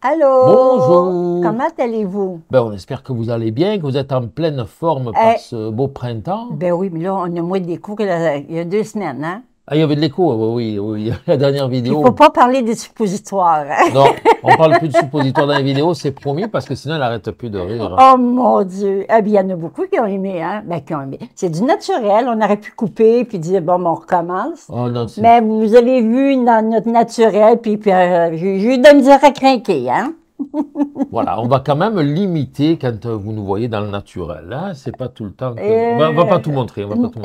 Allô Bonjour Comment allez-vous ben, On espère que vous allez bien, que vous êtes en pleine forme eh. pour ce beau printemps. Ben oui, mais là, on a moins de découps qu'il y a deux semaines, hein ah, il y avait de l'écho, oui, oui, oui, la dernière vidéo. Il faut pas parler des suppositoires. Hein. Non, on parle plus de suppositoires dans les vidéos, c'est promis, parce que sinon, elle n'arrête plus de rire. Oh mon Dieu! Eh bien, il y en a beaucoup qui ont aimé, hein? Ben, qui ont aimé. C'est du naturel, on aurait pu couper, puis dire, bon, ben, on recommence. Ah, Mais vous avez vu dans notre naturel, puis, puis euh, j'ai eu de la misère à craquer, hein? voilà, on va quand même limiter quand vous nous voyez dans le naturel. Là, hein. c'est pas tout le temps. On, va, pas tout montrer. Non, non,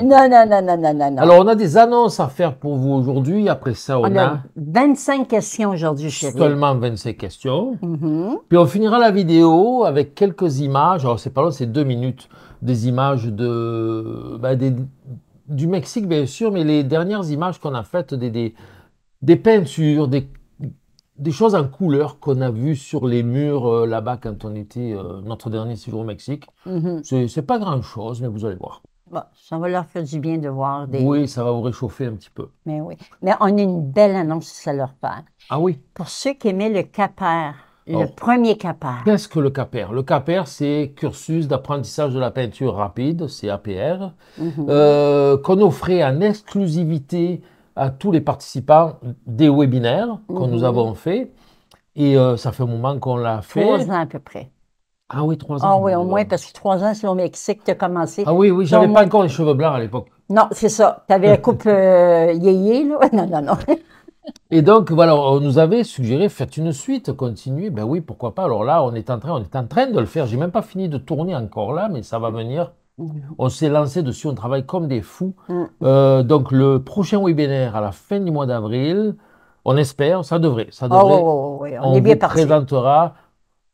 non, non, non, Alors, on a des annonces à faire pour vous aujourd'hui. Après ça, on, on a, 25 questions aujourd'hui, chérie. Seulement 25 questions. Mm-hmm. Puis on finira la vidéo avec quelques images. Alors, c'est pas long, c'est deux minutes. Des images de, ben, du Mexique, bien sûr, mais les dernières images qu'on a faites des, des peintures, des des choses en couleur qu'on a vues sur les murs euh, là-bas quand on était euh, notre dernier séjour au Mexique. Mhm. ce C'est pas grand-chose, mais vous allez voir. ça va leur faire du bien de voir des... Oui, ça va vous réchauffer un petit peu. Mais oui. Mais on a une belle annonce ça leur parle. Ah oui? Pour ceux qui aimaient le caper, le oh. premier caper. Qu'est-ce que le caper? Le caper, c'est cursus d'apprentissage de la peinture rapide, c'est APR, mhm. euh, qu'on offrait en exclusivité à tous les participants des webinaires que nous mhm. avons fait. Et euh, ça fait un moment qu'on l'a fait. Trois ans à peu près. Ah oui, trois ans. Ah oui, au moins, parce que trois ans, c'est au Mexique, tu as commencé. Ah oui, oui, j'avais pas encore les cheveux blancs à l'époque. Non, c'est ça. Tu avais la coupe euh, yéyé, là. Non, non, non. Et donc, voilà, on nous avait suggéré, faire une suite, continuer, Ben oui, pourquoi pas. Alors là, on est en train, on est en train de le faire. J'ai même pas fini de tourner encore là, mais ça va venir on s'est lancé dessus, on travaille comme des fous. Mm. Euh, donc le prochain webinaire à la fin du mois d'avril, on espère, ça devrait, ça oh, devrait. on, vous Présentera,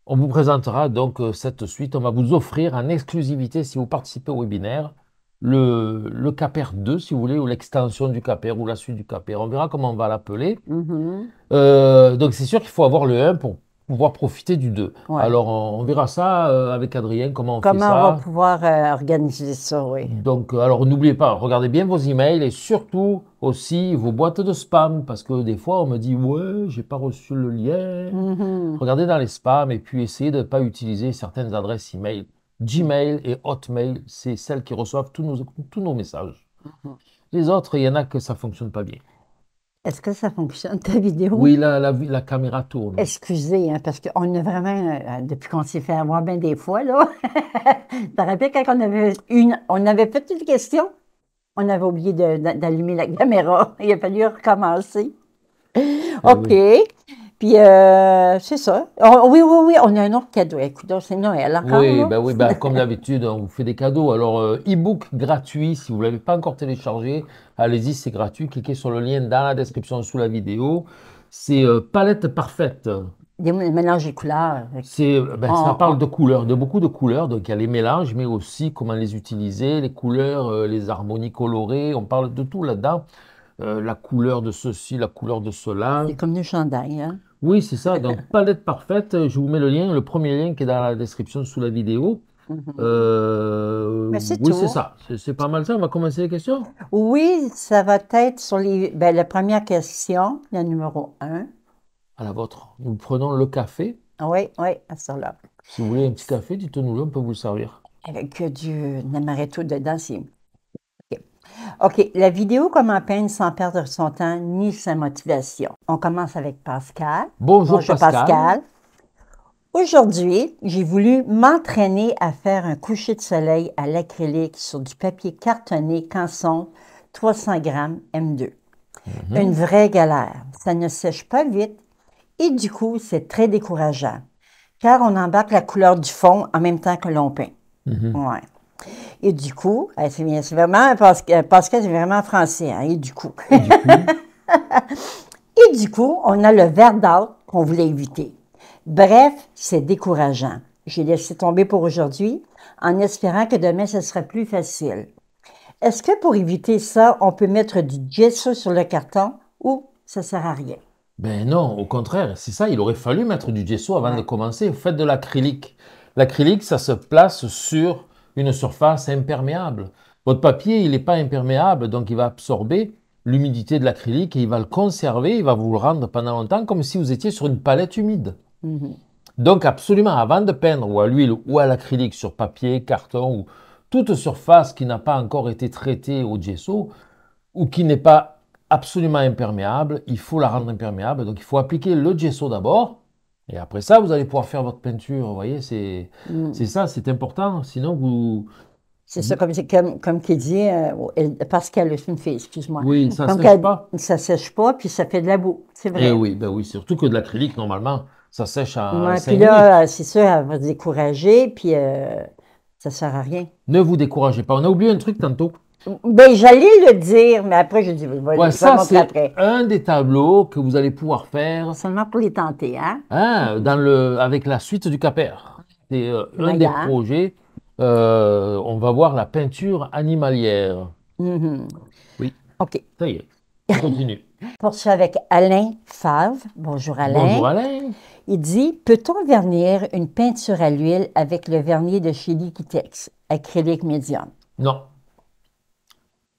on vous présentera donc euh, cette suite. On va vous offrir en exclusivité si vous participez au webinaire le, le CAPER 2, si vous voulez, ou l'extension du CAPER, ou la suite du CAPER. On verra comment on va l'appeler. Mm-hmm. Euh, donc, c'est sûr qu'il faut avoir le 1 pour pouvoir profiter du 2. Alors, on, verra ça euh, avec Adrien, comment on fait ça. Comment va pouvoir euh, organiser ça, oui. Donc, euh, alors, n'oubliez pas, regardez bien vos emails et surtout aussi vos boîtes de spam, parce que des fois, on me dit « Ouais, j'ai pas reçu le lien mhm. Regardez dans les spams et puis essayez de ne pas utiliser certaines adresses email. Gmail et Hotmail, c'est celles qui reçoivent tous nos, messages. Mhm. Les autres, il y en a que ça fonctionne pas bien. Est-ce que ça fonctionne, ta vidéo? Oui, la, la, la caméra tourne. Excusez, hein, parce qu'on a vraiment, euh, depuis qu'on s'est fait avoir bien des fois, là, tu te quand on avait, une, on avait fait une question, on avait oublié d'allumer la caméra. Il a fallu recommencer. Ah OK. Puis, euh, c'est ça. Oh, oui, oui, oui, on a un autre cadeau. Écoute, c'est Noël Oui, ben oui ben, comme d'habitude, on vous fait des cadeaux. Alors, euh, e-book gratuit, si vous ne l'avez pas encore téléchargé, allez-y, c'est gratuit. Cliquez sur le lien dans la description sous la vidéo. C'est euh, Palette Parfaite. Des mélanges de couleurs. C'est, ben, ça parle de couleurs, de beaucoup de couleurs. Donc, il y a les mélanges, mais aussi comment les utiliser, les couleurs, les harmonies colorées. On parle de tout là-dedans. la couleur de ceci, la couleur de cela. C'est comme du chandail. Hein? Oui, c'est ça. Donc, palette parfaite, je vous mets le lien, le premier lien qui est dans la description sous la vidéo. Mhm. Euh, ben, oui, c'est ça. C'est, pas mal ça. On va commencer les questions. Oui, ça va être sur les, ben, la première question, la numéro 1. À la vôtre. Nous prenons le café. Oui, oui, à là. Si vous voulez un petit café, dites-nous-le, on peut vous le servir. Avec eh ben, du Namaretto dedans, c'est OK, la vidéo comment peindre sans perdre son temps ni sa motivation. On commence avec Pascal. Bonjour, Pascal. Aujourd'hui, j'ai voulu m'entraîner à faire un coucher de soleil à l'acrylique sur du papier cartonné canson 300 g M2. Une vraie galère. Ça ne sèche pas vite et du coup, c'est très décourageant car on embarque la couleur du fond en même temps que l'on peint. Mhm. Oui. Et du coup, eh, c'est vraiment, Pascal, c'est vraiment français, hein, et du coup. Et du coup? on a le verre d'or qu'on voulait éviter. Bref, c'est décourageant. J'ai laissé tomber pour aujourd'hui en espérant que demain, ce sera plus facile. Est-ce que pour éviter ça, on peut mettre du gesso sur le carton ou ça sert à rien? Ben non, au contraire, c'est ça, il aurait fallu mettre du gesso avant de commencer. Vous faites de l'acrylique. L'acrylique, ça se place sur une surface imperméable. Votre papier, il n'est pas imperméable, donc il va absorber l'humidité de l'acrylique et il va le conserver, il va vous le rendre pendant longtemps comme si vous étiez sur une palette humide. Mhm. Donc absolument, avant de peindre ou à l'huile ou à l'acrylique sur papier, carton ou toute surface qui n'a pas encore été traitée au gesso ou qui n'est pas absolument imperméable, il faut la rendre imperméable. Donc il faut appliquer le gesso d'abord, et après ça, vous allez pouvoir faire votre peinture. Vous voyez, c'est mm. ça, c'est important. Sinon, vous. C'est ça, comme, comme, qui dit, parce euh, qu'elle le fait, excuse-moi. Oui, ça ne sèche pas. Ça sèche pas, puis ça fait de la boue, c'est vrai. Eh oui, ben oui, surtout que de l'acrylique, normalement, ça sèche en ouais, Puis là, euh, c'est ça, elle va décourager, puis euh, ça ne sert à rien. Ne vous découragez pas. On a oublié un truc tantôt. Ben, j'allais le dire, mais après, ben, je dis, ouais, ça, c'est après. un des tableaux que vous allez pouvoir faire. Seulement pour les tenter, hein? hein dans le, avec la suite du CAPER. C'est euh, un des projets. Euh, on va voir la peinture animalière. Mm-hmm. Oui. OK. Ça y est. On continue. pour ça, avec Alain Favre. Bonjour, Alain. Bonjour, Alain. Il dit Peut-on vernir une peinture à l'huile avec le vernis de chez Liquitex, acrylique médium Non.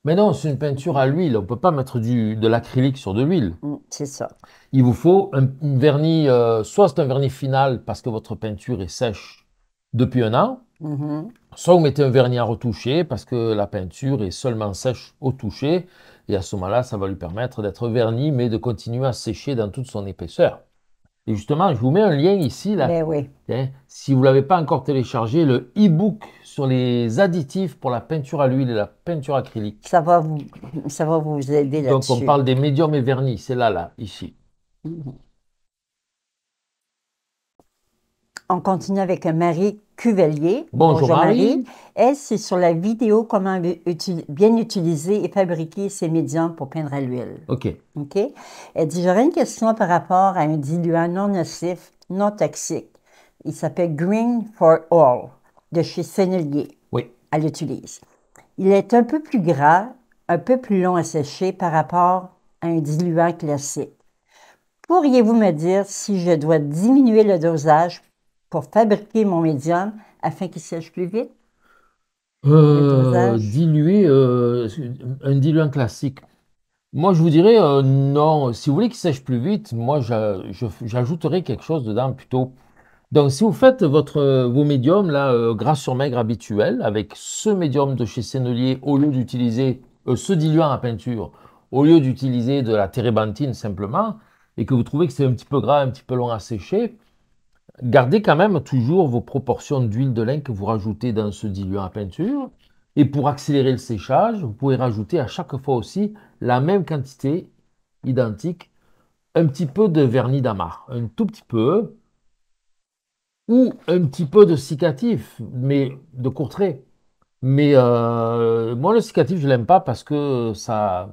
Mais non, c'est une peinture à l'huile. On ne peut pas mettre du, de l'acrylique sur de l'huile. Mm, c'est ça. Il vous faut un, vernis, euh, soit c'est un vernis final parce que votre peinture est sèche depuis un an, mm-hmm. soit vous mettez un vernis à retoucher parce que la peinture est seulement sèche au toucher. Et à ce moment-là, ça va lui permettre d'être verni, mais de continuer à sécher dans toute son épaisseur. Et justement, je vous mets un lien ici. Là. Ben hein, si vous ne l'avez pas encore téléchargé, le e-book sur les additifs pour la peinture à l'huile et la peinture acrylique. Ça va vous, ça va vous aider là-dessus. Donc on parle des médiums et vernis, c'est là, là, ici. On continue avec Marie Cuvelier. Bonjour, Marie. Elle, c'est sur la vidéo comment bien utiliser et fabriquer ces médiums pour peindre à l'huile. OK. OK. Elle dit, j'aurais une question par rapport à un diluant non nocif, non toxique. Il s'appelle Green for All de chez Sennelier. Oui. Elle l'utilise. Il est un peu plus gras, un peu plus long à sécher par rapport à un diluant classique. Pourriez-vous me dire si je dois diminuer le dosage pour fabriquer mon médium afin qu'il sèche plus vite? Euh, diluer euh, un diluant classique. Moi, je vous dirais euh, non. Si vous voulez qu'il sèche plus vite, moi, j'ajouterai quelque chose dedans plutôt donc, si vous faites votre, euh, vos médiums là, euh, gras sur maigre habituel, avec ce médium de chez Sennelier, au lieu d'utiliser euh, ce diluant à peinture, au lieu d'utiliser de la térébenthine simplement, et que vous trouvez que c'est un petit peu gras, un petit peu long à sécher, gardez quand même toujours vos proportions d'huile de lin que vous rajoutez dans ce diluant à peinture. Et pour accélérer le séchage, vous pouvez rajouter à chaque fois aussi la même quantité, identique, un petit peu de vernis d'amarre, un tout petit peu, ou un petit peu de cicatif, mais de court trait. Mais euh, moi, le cicatif, je l'aime pas parce que ça.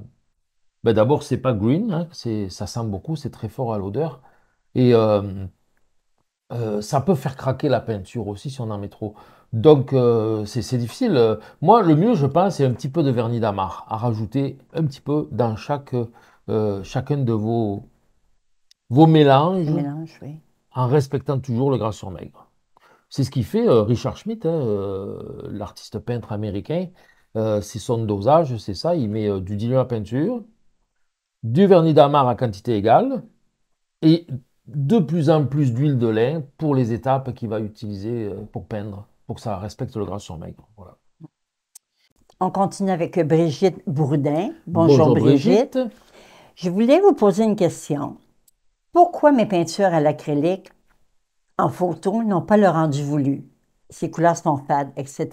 Ben D'abord, c'est pas green, hein, ça sent beaucoup, c'est très fort à l'odeur. Et euh, euh, ça peut faire craquer la peinture aussi si on en met trop. Donc, c'est difficile. Moi, le mieux, je pense, c'est un petit peu de vernis d'amarre à rajouter un petit peu dans chaque, chacun de vos, vos mélanges en respectant toujours le gras sur maigre. C'est ce qui fait euh, Richard Schmidt, hein, euh, l'artiste peintre américain. Euh, c'est son dosage, c'est ça. Il met du diluant à peinture, du vernis d'amarre à quantité égale et de plus en plus d'huile de lin pour les étapes qu'il va utiliser pour peindre, pour que ça respecte le gras sur maigre. On continue avec Brigitte Bourdin. Bonjour, Brigitte. Je voulais vous poser une question. Pourquoi mes peintures à l'acrylique en photo n'ont pas le rendu voulu? Ces couleurs sont fades, etc.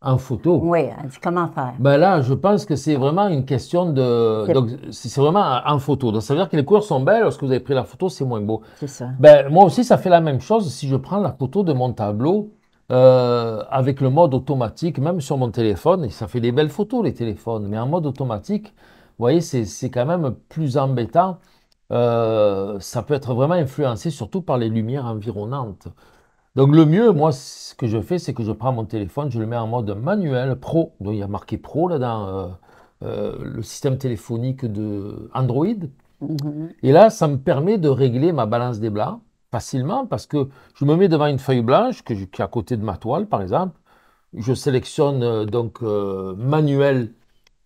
En photo? Oui, hein, comment faire? Ben là, je pense que c'est vraiment une question de. c'est vraiment en photo. ça veut dire que les couleurs sont belles. Lorsque vous avez pris la photo, c'est moins beau. C'est ça. Ben, moi aussi, ça fait la même chose si je prends la photo de mon tableau. Euh, avec le mode automatique, même sur mon téléphone, et ça fait des belles photos les téléphones, mais en mode automatique, vous voyez, c'est quand même plus embêtant euh, ça peut être vraiment influencé surtout par les lumières environnantes. Donc le mieux, moi, ce que je fais, c'est que je prends mon téléphone, je le mets en mode manuel pro. Donc il y a marqué pro là dans euh, euh, le système téléphonique de Android. Mhm. Et là, ça me permet de régler ma balance des blancs facilement parce que je me mets devant une feuille blanche que qui est à côté de ma toile, par exemple. Je sélectionne donc manuel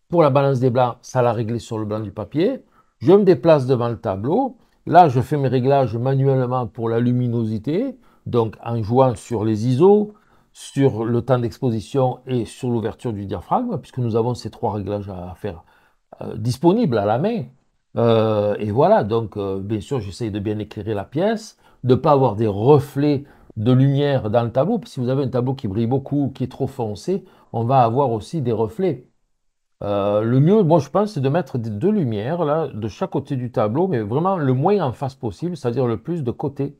pour la balance des blancs, ça l'a réglé sur le blanc du papier. Je me déplace devant le tableau. Là, je fais mes réglages manuellement pour la luminosité, donc en jouant sur les ISO, sur le temps d'exposition et sur l'ouverture du diaphragme, puisque nous avons ces trois réglages à faire euh, disponibles à la main. Euh, et voilà, donc euh, bien sûr, j'essaye de bien éclairer la pièce, de ne pas avoir des reflets de lumière dans le tableau. Si vous avez un tableau qui brille beaucoup, qui est trop foncé, on va avoir aussi des reflets. Euh, le mieux, moi je pense, c'est de mettre deux lumières de chaque côté du tableau, mais vraiment le moins en face possible, c'est-à-dire le plus de côté,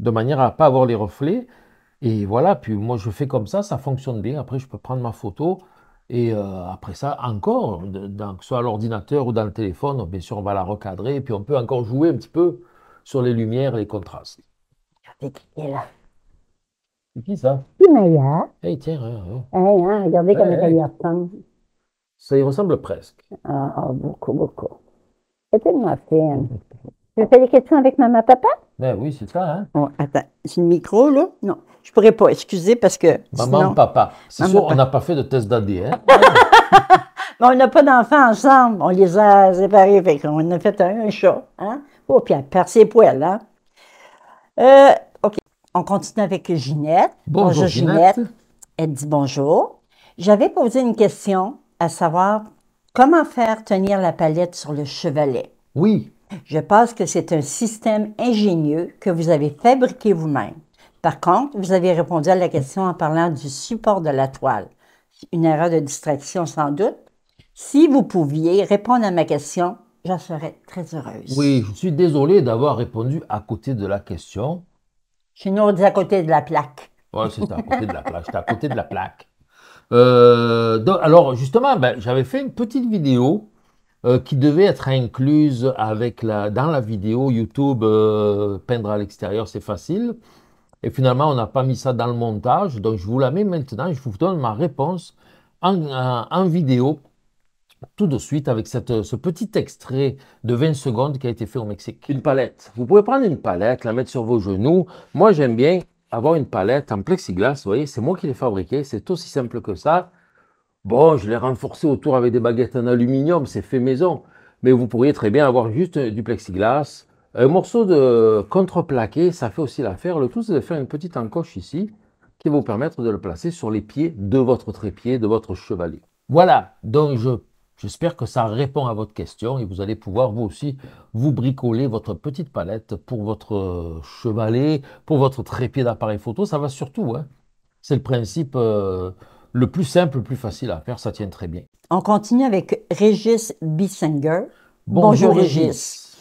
de manière à ne pas avoir les reflets. Et voilà, puis moi je fais comme ça, ça fonctionne bien. Après, je peux prendre ma photo et euh, après ça, encore, dans, soit à l'ordinateur ou dans le téléphone, oh, bien sûr, on va la recadrer et puis on peut encore jouer un petit peu sur les lumières et les contrastes. Regardez qui là. C'est qui ça C'est Maya. tiens, hein, hein. Eh, hein, hey, regardez comme hey, ça y ressemble presque. Ah, ah beaucoup, beaucoup. C'est tellement fin. Tu fais des questions avec maman, papa? Ben oui, c'est ça, hein? attends, c'est le micro, là? Non, je pourrais pas, excusez, parce que. Maman, papa. C'est sûr, on n'a pas fait de test d'ADN. Mais on n'a pas d'enfants ensemble. On les a séparés. Fait on a fait un, un chat. Hein? Oh, puis elle perd ses poils. Hein? Euh, OK. On continue avec Ginette. Bonjour, Ginette. Elle dit bonjour. J'avais posé une question à savoir comment faire tenir la palette sur le chevalet. Oui. Je pense que c'est un système ingénieux que vous avez fabriqué vous-même. Par contre, vous avez répondu à la question en parlant du support de la toile. Une erreur de distraction sans doute. Si vous pouviez répondre à ma question, j'en serais très heureuse. Oui, je suis désolé d'avoir répondu à côté de la question. Chez nous, on dit à côté de la plaque. Oui, c'est à côté de la plaque. à côté de la plaque. Euh, alors justement, ben, j'avais fait une petite vidéo euh, qui devait être incluse avec la, dans la vidéo YouTube euh, peindre à l'extérieur, c'est facile. Et finalement, on n'a pas mis ça dans le montage, donc je vous la mets maintenant. Je vous donne ma réponse en, vidéo tout de suite avec cette, ce petit extrait de 20 secondes qui a été fait au Mexique. Une palette. Vous pouvez prendre une palette, la mettre sur vos genoux. Moi, j'aime bien avoir une palette en plexiglas, vous voyez, c'est moi qui l'ai fabriquée, c'est aussi simple que ça. Bon, je l'ai renforcé autour avec des baguettes en aluminium, c'est fait maison, mais vous pourriez très bien avoir juste du plexiglas. Un morceau de contreplaqué, ça fait aussi l'affaire. Le tout, c'est de faire une petite encoche ici, qui va vous permettre de le placer sur les pieds de votre trépied, de votre chevalier. Voilà, donc je J'espère que ça répond à votre question et vous allez pouvoir vous aussi vous bricoler votre petite palette pour votre euh, chevalet, pour votre trépied d'appareil photo. Ça va surtout. Hein. C'est le principe euh, le plus simple, le plus facile à faire. Ça tient très bien. On continue avec Régis Bissinger. Bonjour, Régis.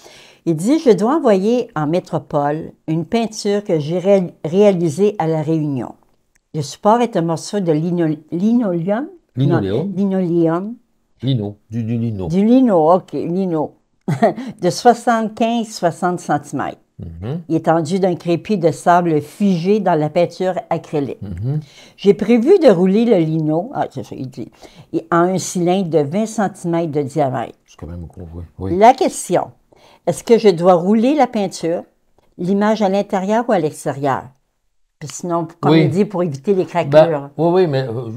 Il dit Je dois envoyer en métropole une peinture que j'ai réalisée à La Réunion. Le support est un morceau de linoleum. linoleum Lino, du, du lino. Du lino, OK, lino. de 75-60 cm. Mm-hmm. Il est tendu d'un crépi de sable figé dans la peinture acrylique. Mm-hmm. J'ai prévu de rouler le lino ah, en un cylindre de 20 cm de diamètre. C'est quand même beaucoup. oui. La question, est-ce que je dois rouler la peinture, l'image à l'intérieur ou à l'extérieur? Puis sinon, comme il dit, pour éviter les ben, craquelures. oui, oui, mais euh,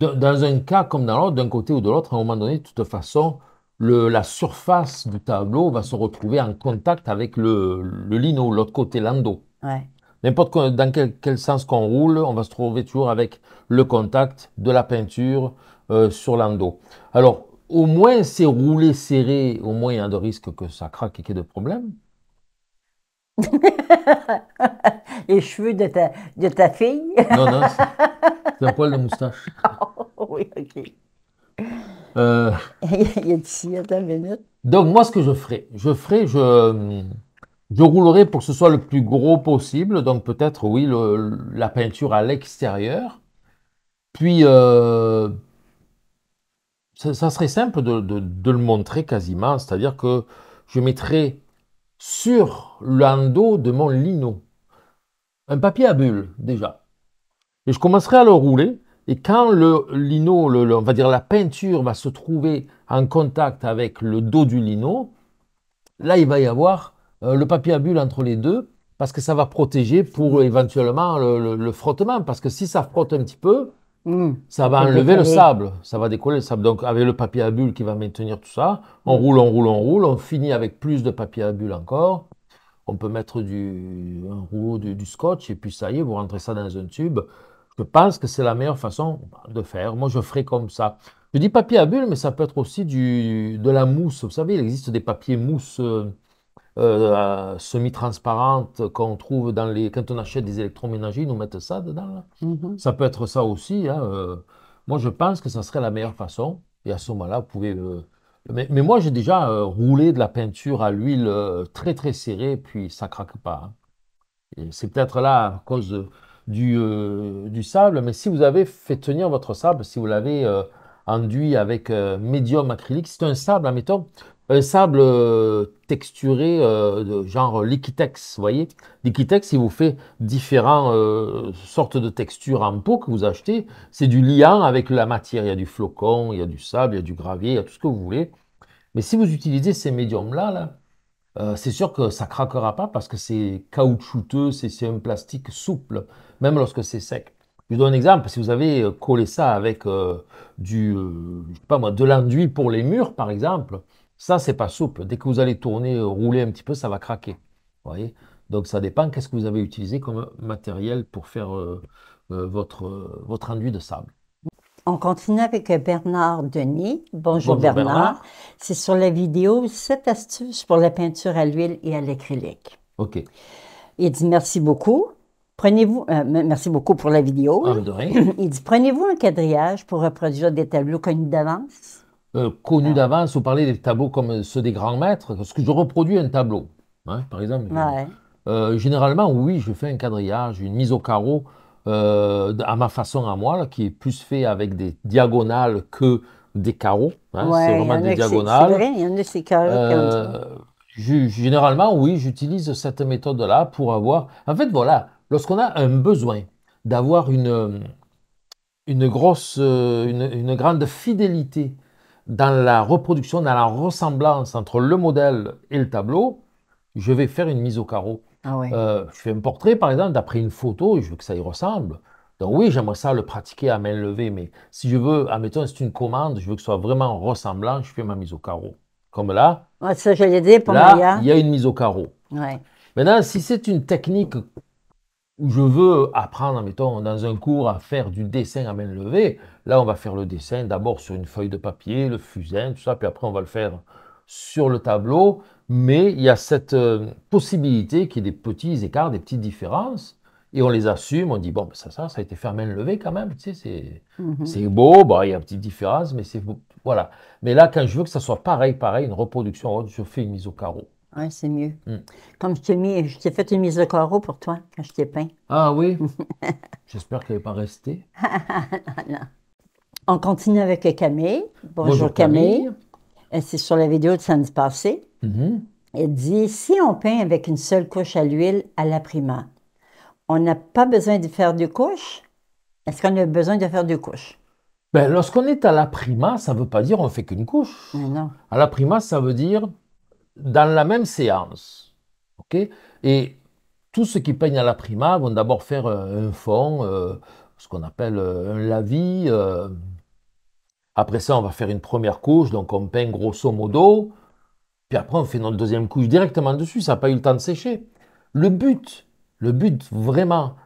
dans un cas comme dans l'autre, d'un côté ou de l'autre, à un moment donné, de toute façon, la surface du tableau va se retrouver en contact avec le, le lino, l'autre côté, l'ando. N'importe dans quel, sens qu'on roule, on va se trouver toujours avec le contact de la peinture euh, sur l'ando. Alors, au moins, c'est roulé serré, au moins il y a de risque que ça craque et qu'il y ait de problèmes. les cheveux de ta, de ta fille? non, non, c'est un poil de moustache. Ah oui, OK. Euh. il y a Donc, moi, ce que je ferai, je ferai, je, je roulerai pour que ce soit le plus gros possible. Donc, peut-être, oui, la peinture à l'extérieur. Puis, euh, ça, serait simple de, de, de le montrer quasiment. C'est-à-dire que je mettrai sur l'endos de mon lino. Un papier à bulles, déjà. Et je commencerai à le rouler. Et quand le lino, on va dire la peinture va se trouver en contact avec le dos du lino, là il va y avoir euh, le papier à bulles entre les deux parce que ça va protéger pour éventuellement le, frottement. Parce que si ça frotte un petit peu, Mm. Ça va enlever le sable, ça va décoller le sable. Donc avec le papier à bulles qui va maintenir tout ça, on mm. roule, on roule, on roule, on finit avec plus de papier à bulles encore. On peut mettre du, du, scotch et puis ça y est, vous rentrez ça dans un tube. Je pense que c'est la meilleure façon de faire. Moi, je ferai comme ça. Je dis papier à bulles, mais ça peut être aussi du, de la mousse. Vous savez, il existe des papiers mousse euh, euh, semi transparente qu'on trouve dans les. Quand on achète des électroménagers, ils nous mettent ça dedans. Mhm. Ça peut être ça aussi. Hein, euh. Moi, je pense que ça serait la meilleure façon. Et à ce moment-là, vous pouvez. Mais, moi, j'ai déjà euh, roulé de la peinture à l'huile très très serrée, puis ça craque pas. Hein. C'est peut-être là à cause du, du, sable, mais si vous avez fait tenir votre sable, si vous l'avez enduit avec médium acrylique, c'est un sable, admettons, un sable euh, texturé, euh, de genre liquitex, vous voyez Liquitex, il vous fait différentes euh, sortes de textures en pot que vous achetez. C'est du liant avec la matière. Il y a du flocon, il y a du sable, il y a du gravier, il y a tout ce que vous voulez. Mais si vous utilisez ces médiums-là, c'est sûr que ça craquera pas parce que c'est caoutchouteux, c'est un plastique souple, même lorsque c'est sec. Je vous donne un exemple, si vous avez collé ça avec du, pas moi, de l'enduit pour les murs, par exemple, ça, c'est pas souple. Dès que vous allez tourner, rouler un petit peu, ça va craquer. voyez Donc, ça dépend qu'est-ce que vous avez utilisé comme matériel pour faire euh, euh, votre, euh, votre enduit de sable. On continue avec Bernard Denis. Bonjour, Bernard. C'est sur la vidéo 7 astuces pour la peinture à l'huile et à l'acrylique. OK. Il dit merci beaucoup. prenez merci beaucoup pour la vidéo. Ah, Il dit prenez-vous un quadrillage pour reproduire des tableaux connus d'avance. Euh, connu ah. d'avance. Vous parlez des tableaux comme ceux des grands maîtres, parce que je reproduis un tableau, hein, par exemple. Euh, généralement, oui, je fais un quadrillage, une mise au carreau euh, à ma façon à moi, qui est plus fait avec des diagonales que des carreaux. Hein. c'est vraiment des diagonales. Généralement, oui, j'utilise cette méthode-là pour avoir. En fait, voilà, lorsqu'on a un besoin d'avoir une, une grosse, une, une grande fidélité dans la reproduction, dans la ressemblance entre le modèle et le tableau, je vais faire une mise au carreau. Ah euh, je fais un portrait, par exemple, d'après une photo, je veux que ça y ressemble. Donc oui, j'aimerais ça le pratiquer à main levée, mais si je veux, admettons, c'est une commande, je veux que ce soit vraiment ressemblant, je fais ma mise au carreau. Comme là. ça, l'ai dit pour là, Il y a une mise au carreau. Maintenant, si c'est une technique où je veux apprendre, mettons, dans un cours à faire du dessin à main levée, là, on va faire le dessin d'abord sur une feuille de papier, le fusain, tout ça, puis après, on va le faire sur le tableau. Mais il y a cette euh, possibilité qu'il y ait des petits écarts, des petites différences. Et on les assume, on dit, bon, ben, ça, ça, ça a été fait à main levée quand même, tu sais, c'est mhm. beau, il y a une petite différence, mais c'est Voilà. Mais là, quand je veux que ça soit pareil, pareil, une reproduction, je fais une mise au carreau. Oui, c'est mieux. Mm. Comme je t'ai mis, je t'ai fait une mise de carreau pour toi quand je t'ai peint. Ah oui? J'espère qu'elle n'est pas restée. On continue avec Camille. Bonjour, Camille. Euh, c'est sur la vidéo de samedi passé. Mm-hmm. Elle dit si on peint avec une seule couche à l'huile à la prima, on n'a pas besoin de faire deux couches. Est-ce qu'on a besoin de faire deux couches? Ben, lorsqu'on est à la prima, ça ne veut pas dire on fait qu'une couche. non. À la prima, ça veut dire dans la même séance. et tous ceux qui peignent à la prima vont d'abord faire euh, un fond, euh, ce qu'on appelle euh, un lavis. Après ça, on va faire une première couche, donc on peint grosso modo. Puis après, on fait notre deuxième couche directement dessus, ça n'a pas eu le temps de sécher. Le but, le but vraiment,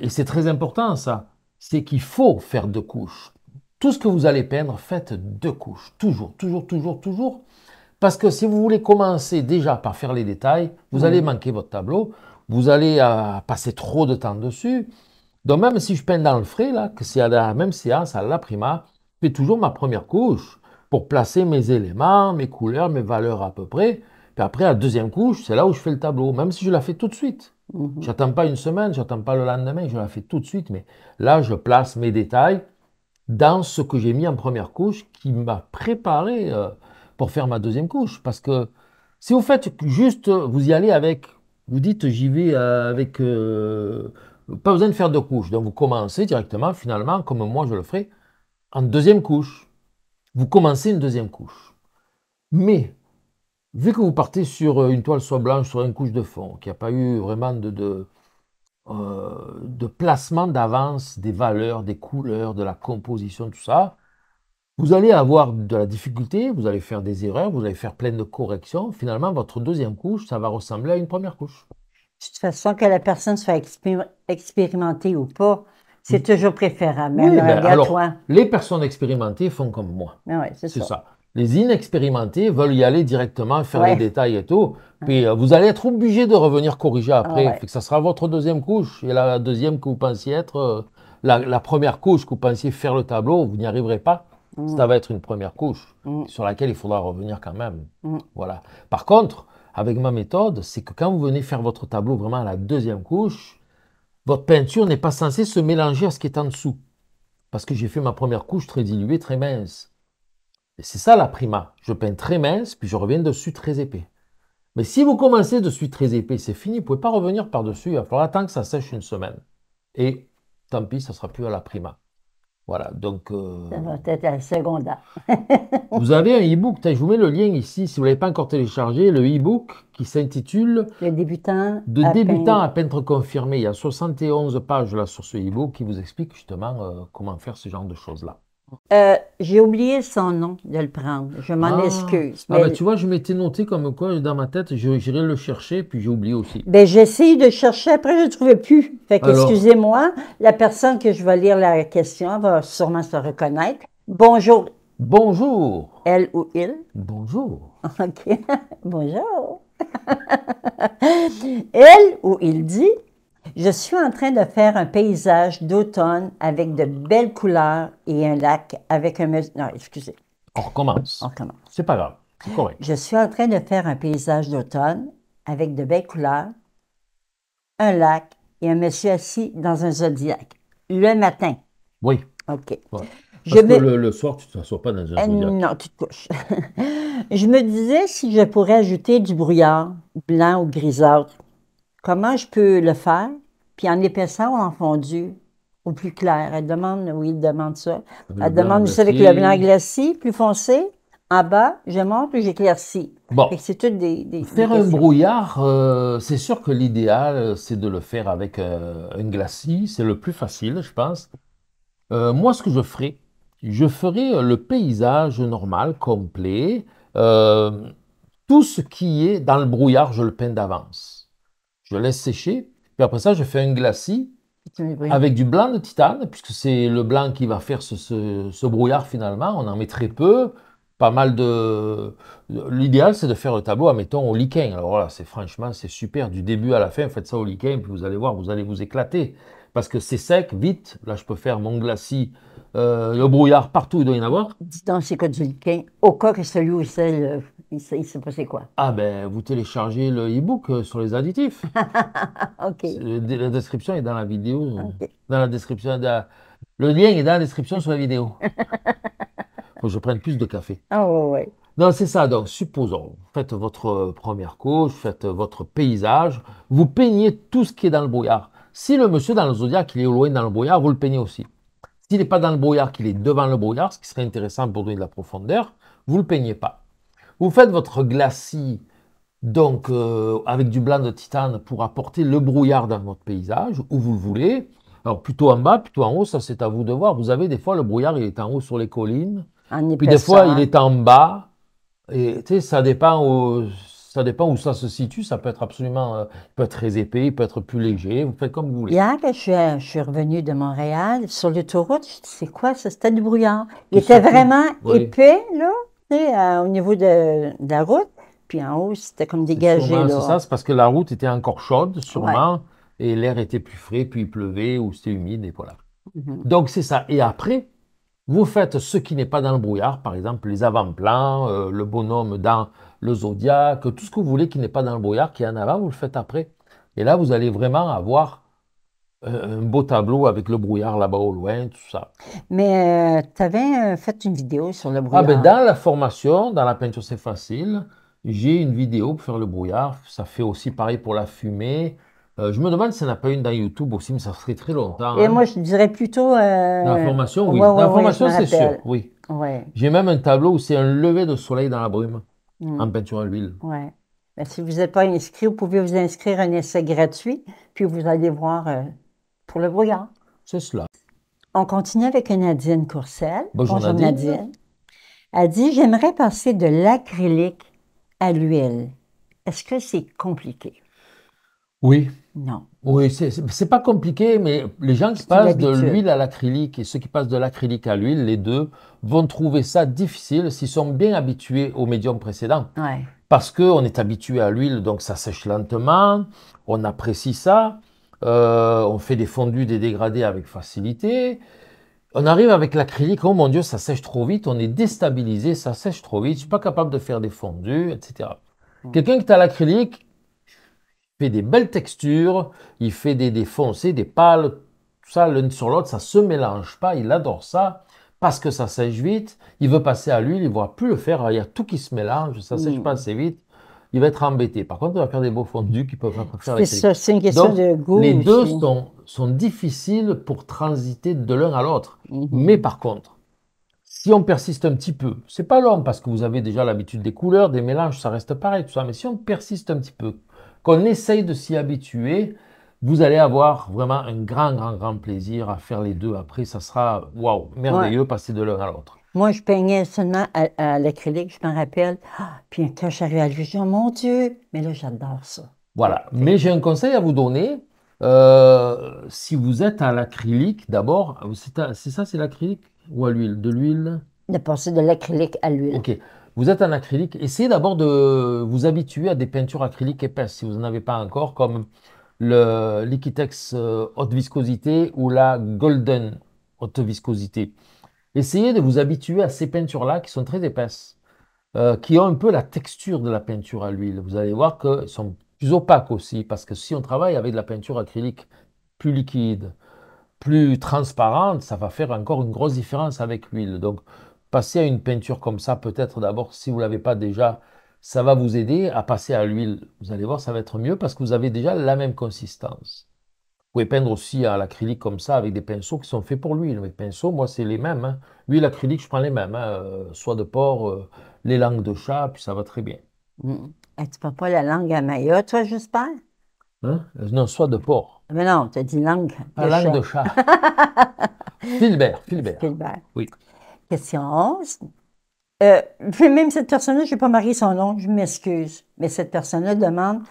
et c'est très important ça, c'est qu'il faut faire deux couches. Tout ce que vous allez peindre, faites deux couches, toujours, toujours, toujours, toujours. Parce que si vous voulez commencer déjà par faire les détails, vous allez manquer votre tableau, vous allez euh, passer trop de temps dessus. Donc même si je peins dans le frais, là, que c'est à la même séance, à la prima, je fais toujours ma première couche pour placer mes éléments, mes couleurs, mes valeurs à peu près. Puis après, la deuxième couche, c'est là où je fais le tableau, même si je la fais tout de suite. Mhm. J'attends pas une semaine, j'attends pas le lendemain, je la fais tout de suite, mais là, je place mes détails dans ce que j'ai mis en première couche qui m'a préparé euh, pour faire ma deuxième couche. Parce que si vous faites juste, vous y allez avec, vous dites j'y vais euh, avec, euh, pas besoin de faire deux couches. Donc vous commencez directement, finalement, comme moi je le ferai, en deuxième couche. Vous commencez une deuxième couche. Mais vu que vous partez sur une toile soit blanche, sur une couche de fond, qui n'y a pas eu vraiment de, euh, de placement d'avance des valeurs, des couleurs, de la composition, tout ça, vous allez avoir de la difficulté, vous allez faire des erreurs, vous allez faire plein de corrections. Finalement, votre deuxième couche, ça va ressembler à une première couche. De toute façon, que la personne soit expérimentée ou pas, c'est mm. toujours préférable. Hein, ben, les personnes expérimentées font comme moi. Ah c'est ça. Les inexpérimentés veulent y aller directement, faire les détails et tout. Puis euh, vous allez être obligé de revenir corriger ah après. que ça sera votre deuxième couche. Et la deuxième que vous pensiez être, euh, la première couche que vous pensiez faire le tableau, vous n'y arriverez pas. Mm. Ça va être une première couche mm. sur laquelle il faudra revenir quand même. Mm. Voilà. Par contre, avec ma méthode, c'est que quand vous venez faire votre tableau vraiment à la deuxième couche, votre peinture n'est pas censée se mélanger à ce qui est en dessous. Parce que j'ai fait ma première couche très diluée, très mince. Et c'est ça la prima. Je peins très mince, puis je reviens dessus très épais. Mais si vous commencez dessus très épais, c'est fini, vous ne pouvez pas revenir par-dessus. Il va falloir attendre que ça sèche une semaine. Et tant pis, ça ne sera plus à la prima. Voilà, donc. Euh, Ça va être un vous avez un e-book, je vous mets le lien ici, si vous ne l'avez pas encore téléchargé, le e-book qui s'intitule débutant. De à débutant à peintre confirmé. Il y a 71 pages là sur ce e-book qui vous explique justement euh, comment faire ce genre de choses-là. Euh, j'ai oublié son nom de le prendre. Je m'en ah. excuse. Ah, ben, tu vois, je m'étais noté comme quoi dans ma tête, j'irai le chercher, puis j'ai oublié aussi. Ben, j'ai de chercher, après je ne trouvais plus. Fait excusez-moi, la personne que je vais lire la question va sûrement se reconnaître. Bonjour. Bonjour. Elle ou il? Bonjour. OK. Bonjour. Elle ou il dit je suis en train de faire un paysage d'automne avec de belles couleurs et un lac avec un... Non, excusez. On recommence. On recommence. C'est pas grave. Correct. Je suis en train de faire un paysage d'automne avec de belles couleurs, un lac et un monsieur assis dans un Zodiac. Le matin. Oui. OK. le, soir, tu ne t'assois pas dans un euh, Zodiac. Non, tu te couches. je me disais si je pourrais ajouter du brouillard, blanc ou grisâtre, Comment je peux le faire? Puis en épaissant ou en fondu? Au plus clair. Elle demande, oui, elle demande ça. elle demande aussi avec le blanc glacis, plus foncé. En bas, je monte puis j'éclaircis. Bon. C'est des, Faire un brouillard, euh, c'est sûr que l'idéal, euh, c'est de le faire avec euh, un glacis. C'est le plus facile, je pense. moi, ce que je ferai je ferai le paysage normal, complet. tout ce qui est dans le brouillard, je le peins d'avance je laisse sécher, puis après ça, je fais un glacis avec du blanc de titane, puisque c'est le blanc qui va faire ce, brouillard finalement. On en met très peu. Pas mal de. L'idéal, c'est de faire le tableau, admettons, au liquin. Alors là, c'est franchement, c'est super. Du début à la fin, faites ça au liquin, puis vous allez voir, vous allez vous éclater. Parce que c'est sec, vite. Là, je peux faire mon glacis, euh, le brouillard partout, il doit y en avoir. Dis-donc, c'est du liquin, au coq et celui ou celle euh, il s'est passé quoi Ah ben, vous téléchargez le e-book euh, sur les additifs. ok. La description est dans la vidéo. Dans la description, le lien est dans la description sur la vidéo. je prenne plus de café. Ah oh, ouais. Non, c'est ça. Donc, supposons, faites votre euh, première couche, faites votre paysage, vous peignez tout ce qui est dans le brouillard. Si le monsieur dans le zodiaque il est loin dans le brouillard, vous le peignez aussi. S'il n'est pas dans le brouillard, qu'il est devant le brouillard, ce qui serait intéressant pour donner de la profondeur, vous ne le peignez pas. Vous faites votre glacis donc euh, avec du blanc de titane pour apporter le brouillard dans votre paysage, où vous le voulez. Alors plutôt en bas, plutôt en haut, ça c'est à vous de voir. Vous avez des fois le brouillard, il est en haut sur les collines. En puis des fois, il est en bas. Et tu sais, ça dépend où, ça dépend où se situe. Ça peut être absolument, euh, peut être très épais, peut être plus léger. Vous faites comme vous voulez. Hier, je suis, euh, je suis revenu de Montréal sur l'autoroute. Je c'est quoi ce stade de brouillard Il était vraiment épais là. Euh, au niveau de, la route. Puis en haut, c'était comme dégagé. C'est ça, c'est parce que la route était encore chaude, sûrement, et l'air était plus frais, puis il pleuvait ou c'était humide, et voilà. Mm-hmm. Donc c'est ça. Et après, vous faites ce qui n'est pas dans le brouillard, par exemple les avant-plans, euh, le bonhomme dans le zodiaque, tout ce que vous voulez qui n'est pas dans le brouillard, qui est en avant, vous le faites après. Et là, vous allez vraiment avoir un beau tableau avec le brouillard là-bas au loin, tout ça. Mais euh, tu avais euh, fait une vidéo sur le brouillard. Ah ben dans la formation, dans la peinture c'est facile, j'ai une vidéo pour faire le brouillard. Ça fait aussi pareil pour la fumée. Euh, je me demande si ça n'a pas une dans YouTube aussi, mais ça serait très longtemps. Et hein. moi, je dirais plutôt. Dans la formation, oui. dans la formation, c'est sûr, oui. J'ai même un tableau où c'est un lever de soleil dans la brume, mm. en peinture à l'huile. Ouais. Ben, si vous n'êtes pas inscrit, vous pouvez vous inscrire à un essai gratuit, puis vous allez voir pour le brouillard. C'est cela. On continue avec Nadine Courcelle. Bonjour, Bonjour Nadine. Elle dit J'aimerais passer de l'acrylique à l'huile. Est-ce que c'est compliqué Oui. Non. Oui, c'est pas compliqué, mais les gens qui passent de l'huile à l'acrylique et ceux qui passent de l'acrylique à l'huile, les deux, vont trouver ça difficile s'ils sont bien habitués au médium précédent. Ouais. Parce qu'on est habitué à l'huile, donc ça sèche lentement, on apprécie ça. Euh, on fait des fondus, des dégradés avec facilité. On arrive avec l'acrylique, oh mon Dieu, ça sèche trop vite, on est déstabilisé, ça sèche trop vite, je suis pas capable de faire des fondus, etc. Hmm. Quelqu'un qui a à l'acrylique fait des belles textures, il fait des, défoncés, des pâles, tout ça l'un sur l'autre, ça se mélange pas, il adore ça parce que ça sèche vite, il veut passer à l'huile, il ne voit plus le faire, il y a tout qui se mélange, ça sèche pas hmm. assez vite il va être embêté. Par contre, il va faire des beaux fondus qui peuvent faire les C'est une question de goût. Les deux sont, sont, difficiles pour transiter de l'un à l'autre. Mhm. Mais par contre, si on persiste un petit peu, c'est pas long parce que vous avez déjà l'habitude des couleurs, des mélanges, ça reste pareil, tout ça. Mais si on persiste un petit peu, qu'on essaye de s'y habituer, vous allez avoir vraiment un grand, grand, grand plaisir à faire les deux. Après, ça sera waouh, merveilleux, passer de l'un à l'autre. Moi, je peignais seulement à, l'acrylique, je m'en rappelle. Ah, puis quand je à la je mon Dieu, mais là, j'adore ça. Voilà. Mais j'ai un conseil à vous donner. Euh, si vous êtes à l'acrylique, d'abord, c'est ça, c'est l'acrylique ou à l'huile De l'huile De passer de l'acrylique à l'huile. OK. Vous êtes en acrylique, essayez d'abord de vous habituer à des peintures acryliques épaisses si vous n'en avez pas encore, comme le Liquitex euh, haute viscosité ou la Golden haute viscosité. Essayez de vous habituer à ces peintures-là qui sont très épaisses, euh, qui ont un peu la texture de la peinture à l'huile. Vous allez voir qu'elles sont plus opaques aussi, parce que si on travaille avec de la peinture acrylique plus liquide, plus transparente, ça va faire encore une grosse différence avec l'huile. Donc, passer à une peinture comme ça, peut-être d'abord, si vous ne l'avez pas déjà, ça va vous aider à passer à l'huile. Vous allez voir, ça va être mieux parce que vous avez déjà la même consistance pouvez peindre aussi à hein, l'acrylique comme ça avec des pinceaux qui sont faits pour lui. Les pinceaux, moi, c'est les mêmes. Hein. Lui, l'acrylique, je prends les mêmes. Hein, euh, soie de porc, euh, les langues de chat, puis ça va très bien. Mm. Et tu ne pas la langue à maillot, toi, j'espère? Hein? Euh, non, soie de porc. Ah, mais non, tu as dit langue. La ah, langue de chat. Philbert, Philbert. Philbert. Oui. Question 11. même cette personne-là, je n'ai pas marié son nom, je m'excuse. Mais cette personne-là demande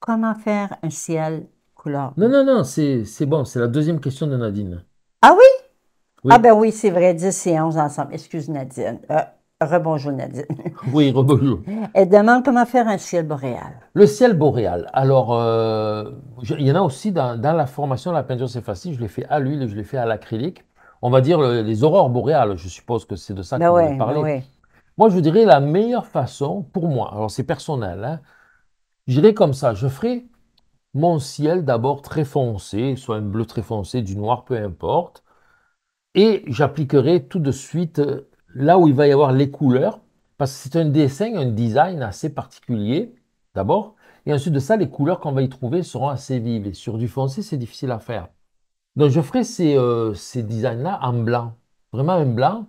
comment faire un ciel non, non, non, c'est bon. C'est la deuxième question de Nadine. Ah oui? Ah ben oui, c'est vrai, 10 et 11 ensemble. Excuse Nadine. Euh, rebonjour Nadine. oui, rebonjour. Elle demande comment faire un ciel boréal. Le ciel boréal. Alors, euh, il y en a aussi dans, la formation la peinture c'est facile. Je l'ai fait à l'huile je l'ai fait à l'acrylique. On va dire les aurores boréales, je suppose que c'est de ça que ben vous ouais, parler. Ben moi, je dirais la meilleure façon, pour moi, alors c'est personnel, hein, j'irai comme ça, je ferai mon ciel d'abord très foncé, soit un bleu très foncé, du noir, peu importe. Et j'appliquerai tout de suite euh, là où il va y avoir les couleurs, parce que c'est un dessin, un design assez particulier d'abord. Et ensuite de ça, les couleurs qu'on va y trouver seront assez vives. Et sur du foncé, c'est difficile à faire. Donc je ferai ces, euh, designs-là en blanc. Vraiment un blanc,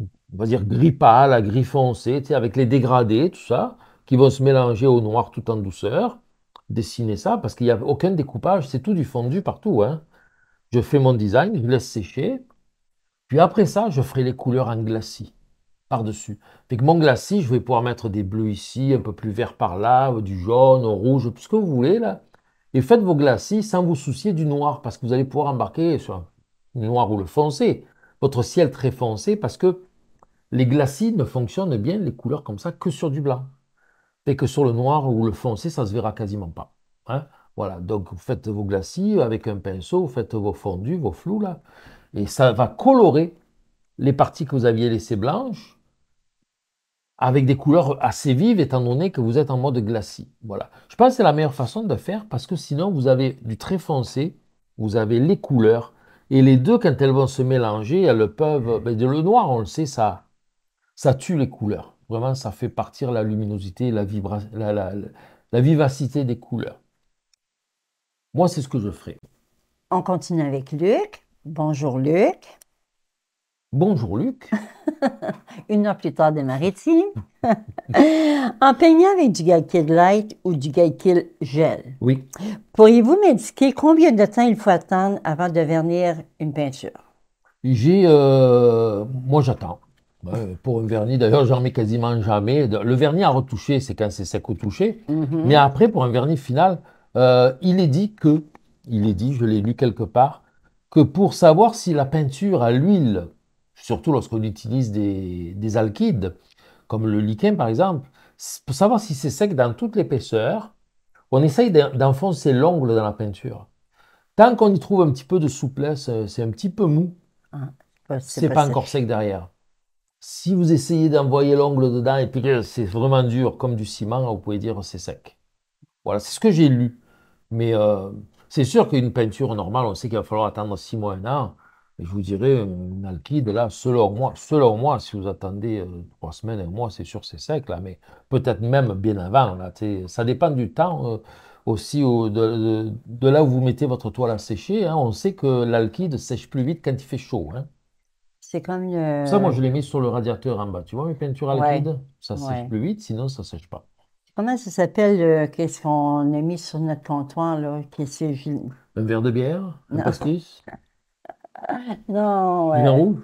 on va dire gris pâle à gris foncé, tu avec les dégradés, tout ça, qui vont se mélanger au noir tout en douceur dessiner ça parce qu'il n'y a aucun découpage, c'est tout du fondu partout. Hein. Je fais mon design, je laisse sécher, puis après ça, je ferai les couleurs en glacis par-dessus. avec mon glacis, je vais pouvoir mettre des bleus ici, un peu plus vert par là, du jaune, au rouge, ce que vous voulez là. Et faites vos glacis sans vous soucier du noir parce que vous allez pouvoir embarquer sur le noir ou le foncé, votre ciel très foncé parce que les glacis ne fonctionnent bien, les couleurs comme ça, que sur du blanc et que sur le noir ou le foncé, ça se verra quasiment pas. Hein. voilà, donc vous faites vos glacis avec un pinceau, vous faites vos fondus, vos flous là, et ça va colorer les parties que vous aviez laissées blanches avec des couleurs assez vives étant donné que vous êtes en mode glacis. Voilà. Je pense que c'est la meilleure façon de faire parce que sinon vous avez du très foncé, vous avez les couleurs et les deux quand elles vont se mélanger, elles peuvent ben, le noir, on le sait, ça ça tue les couleurs. Vraiment, ça fait partir la luminosité, la, la, vivacité des couleurs. Moi, c'est ce que je ferai. On continue avec Luc. Bonjour Luc. Bonjour Luc. Une heure plus tard des maritimes. en peignant avec du Gaikil Light ou du Gaikil Gel. Oui. Pourriez-vous m'indiquer combien de temps il faut attendre avant de vernir une peinture? J'ai. Euh, moi, j'attends pour un vernis, d'ailleurs, j'en mets quasiment jamais. Le vernis à retoucher, c'est quand c'est sec au toucher. Mhm. Mais après, pour un vernis final, euh, il est dit que, il est dit, je l'ai lu quelque part, que pour savoir si la peinture à l'huile, surtout lorsqu'on utilise des, alkydes, comme le lichen par exemple, pour savoir si c'est sec dans toute l'épaisseur, on essaye d'enfoncer l'ongle dans la peinture. Tant qu'on y trouve un petit peu de souplesse, euh, c'est un petit peu mou, ah, bah, c'est pas encore sec derrière. Si vous essayez d'envoyer l'ongle dedans et puis c'est vraiment dur comme du ciment, vous pouvez dire c'est sec. Voilà, c'est ce que j'ai lu. Mais euh, c'est sûr qu'une peinture normale, on sait qu'il va falloir attendre six mois, un an. Et je vous dirais, une alkyde, là, selon moi, selon moi, si vous attendez euh, trois semaines, un mois, c'est sûr, c'est sec, là, mais peut-être même bien avant, là, ça dépend du temps euh, aussi de, là où vous mettez votre toile à sécher. Hein. on sait que l'alkyde sèche plus vite quand il fait chaud. Hein. C'est comme euh, Ça, moi, je l'ai mis sur le radiateur en bas. Tu vois mes peintures à Ça sèche plus vite, sinon ça ne sèche pas. Comment ça s'appelle euh, qu'est-ce qu'on a mis sur notre comptoir là qui Un verre de bière Un pastis Non, ouais. Une rouge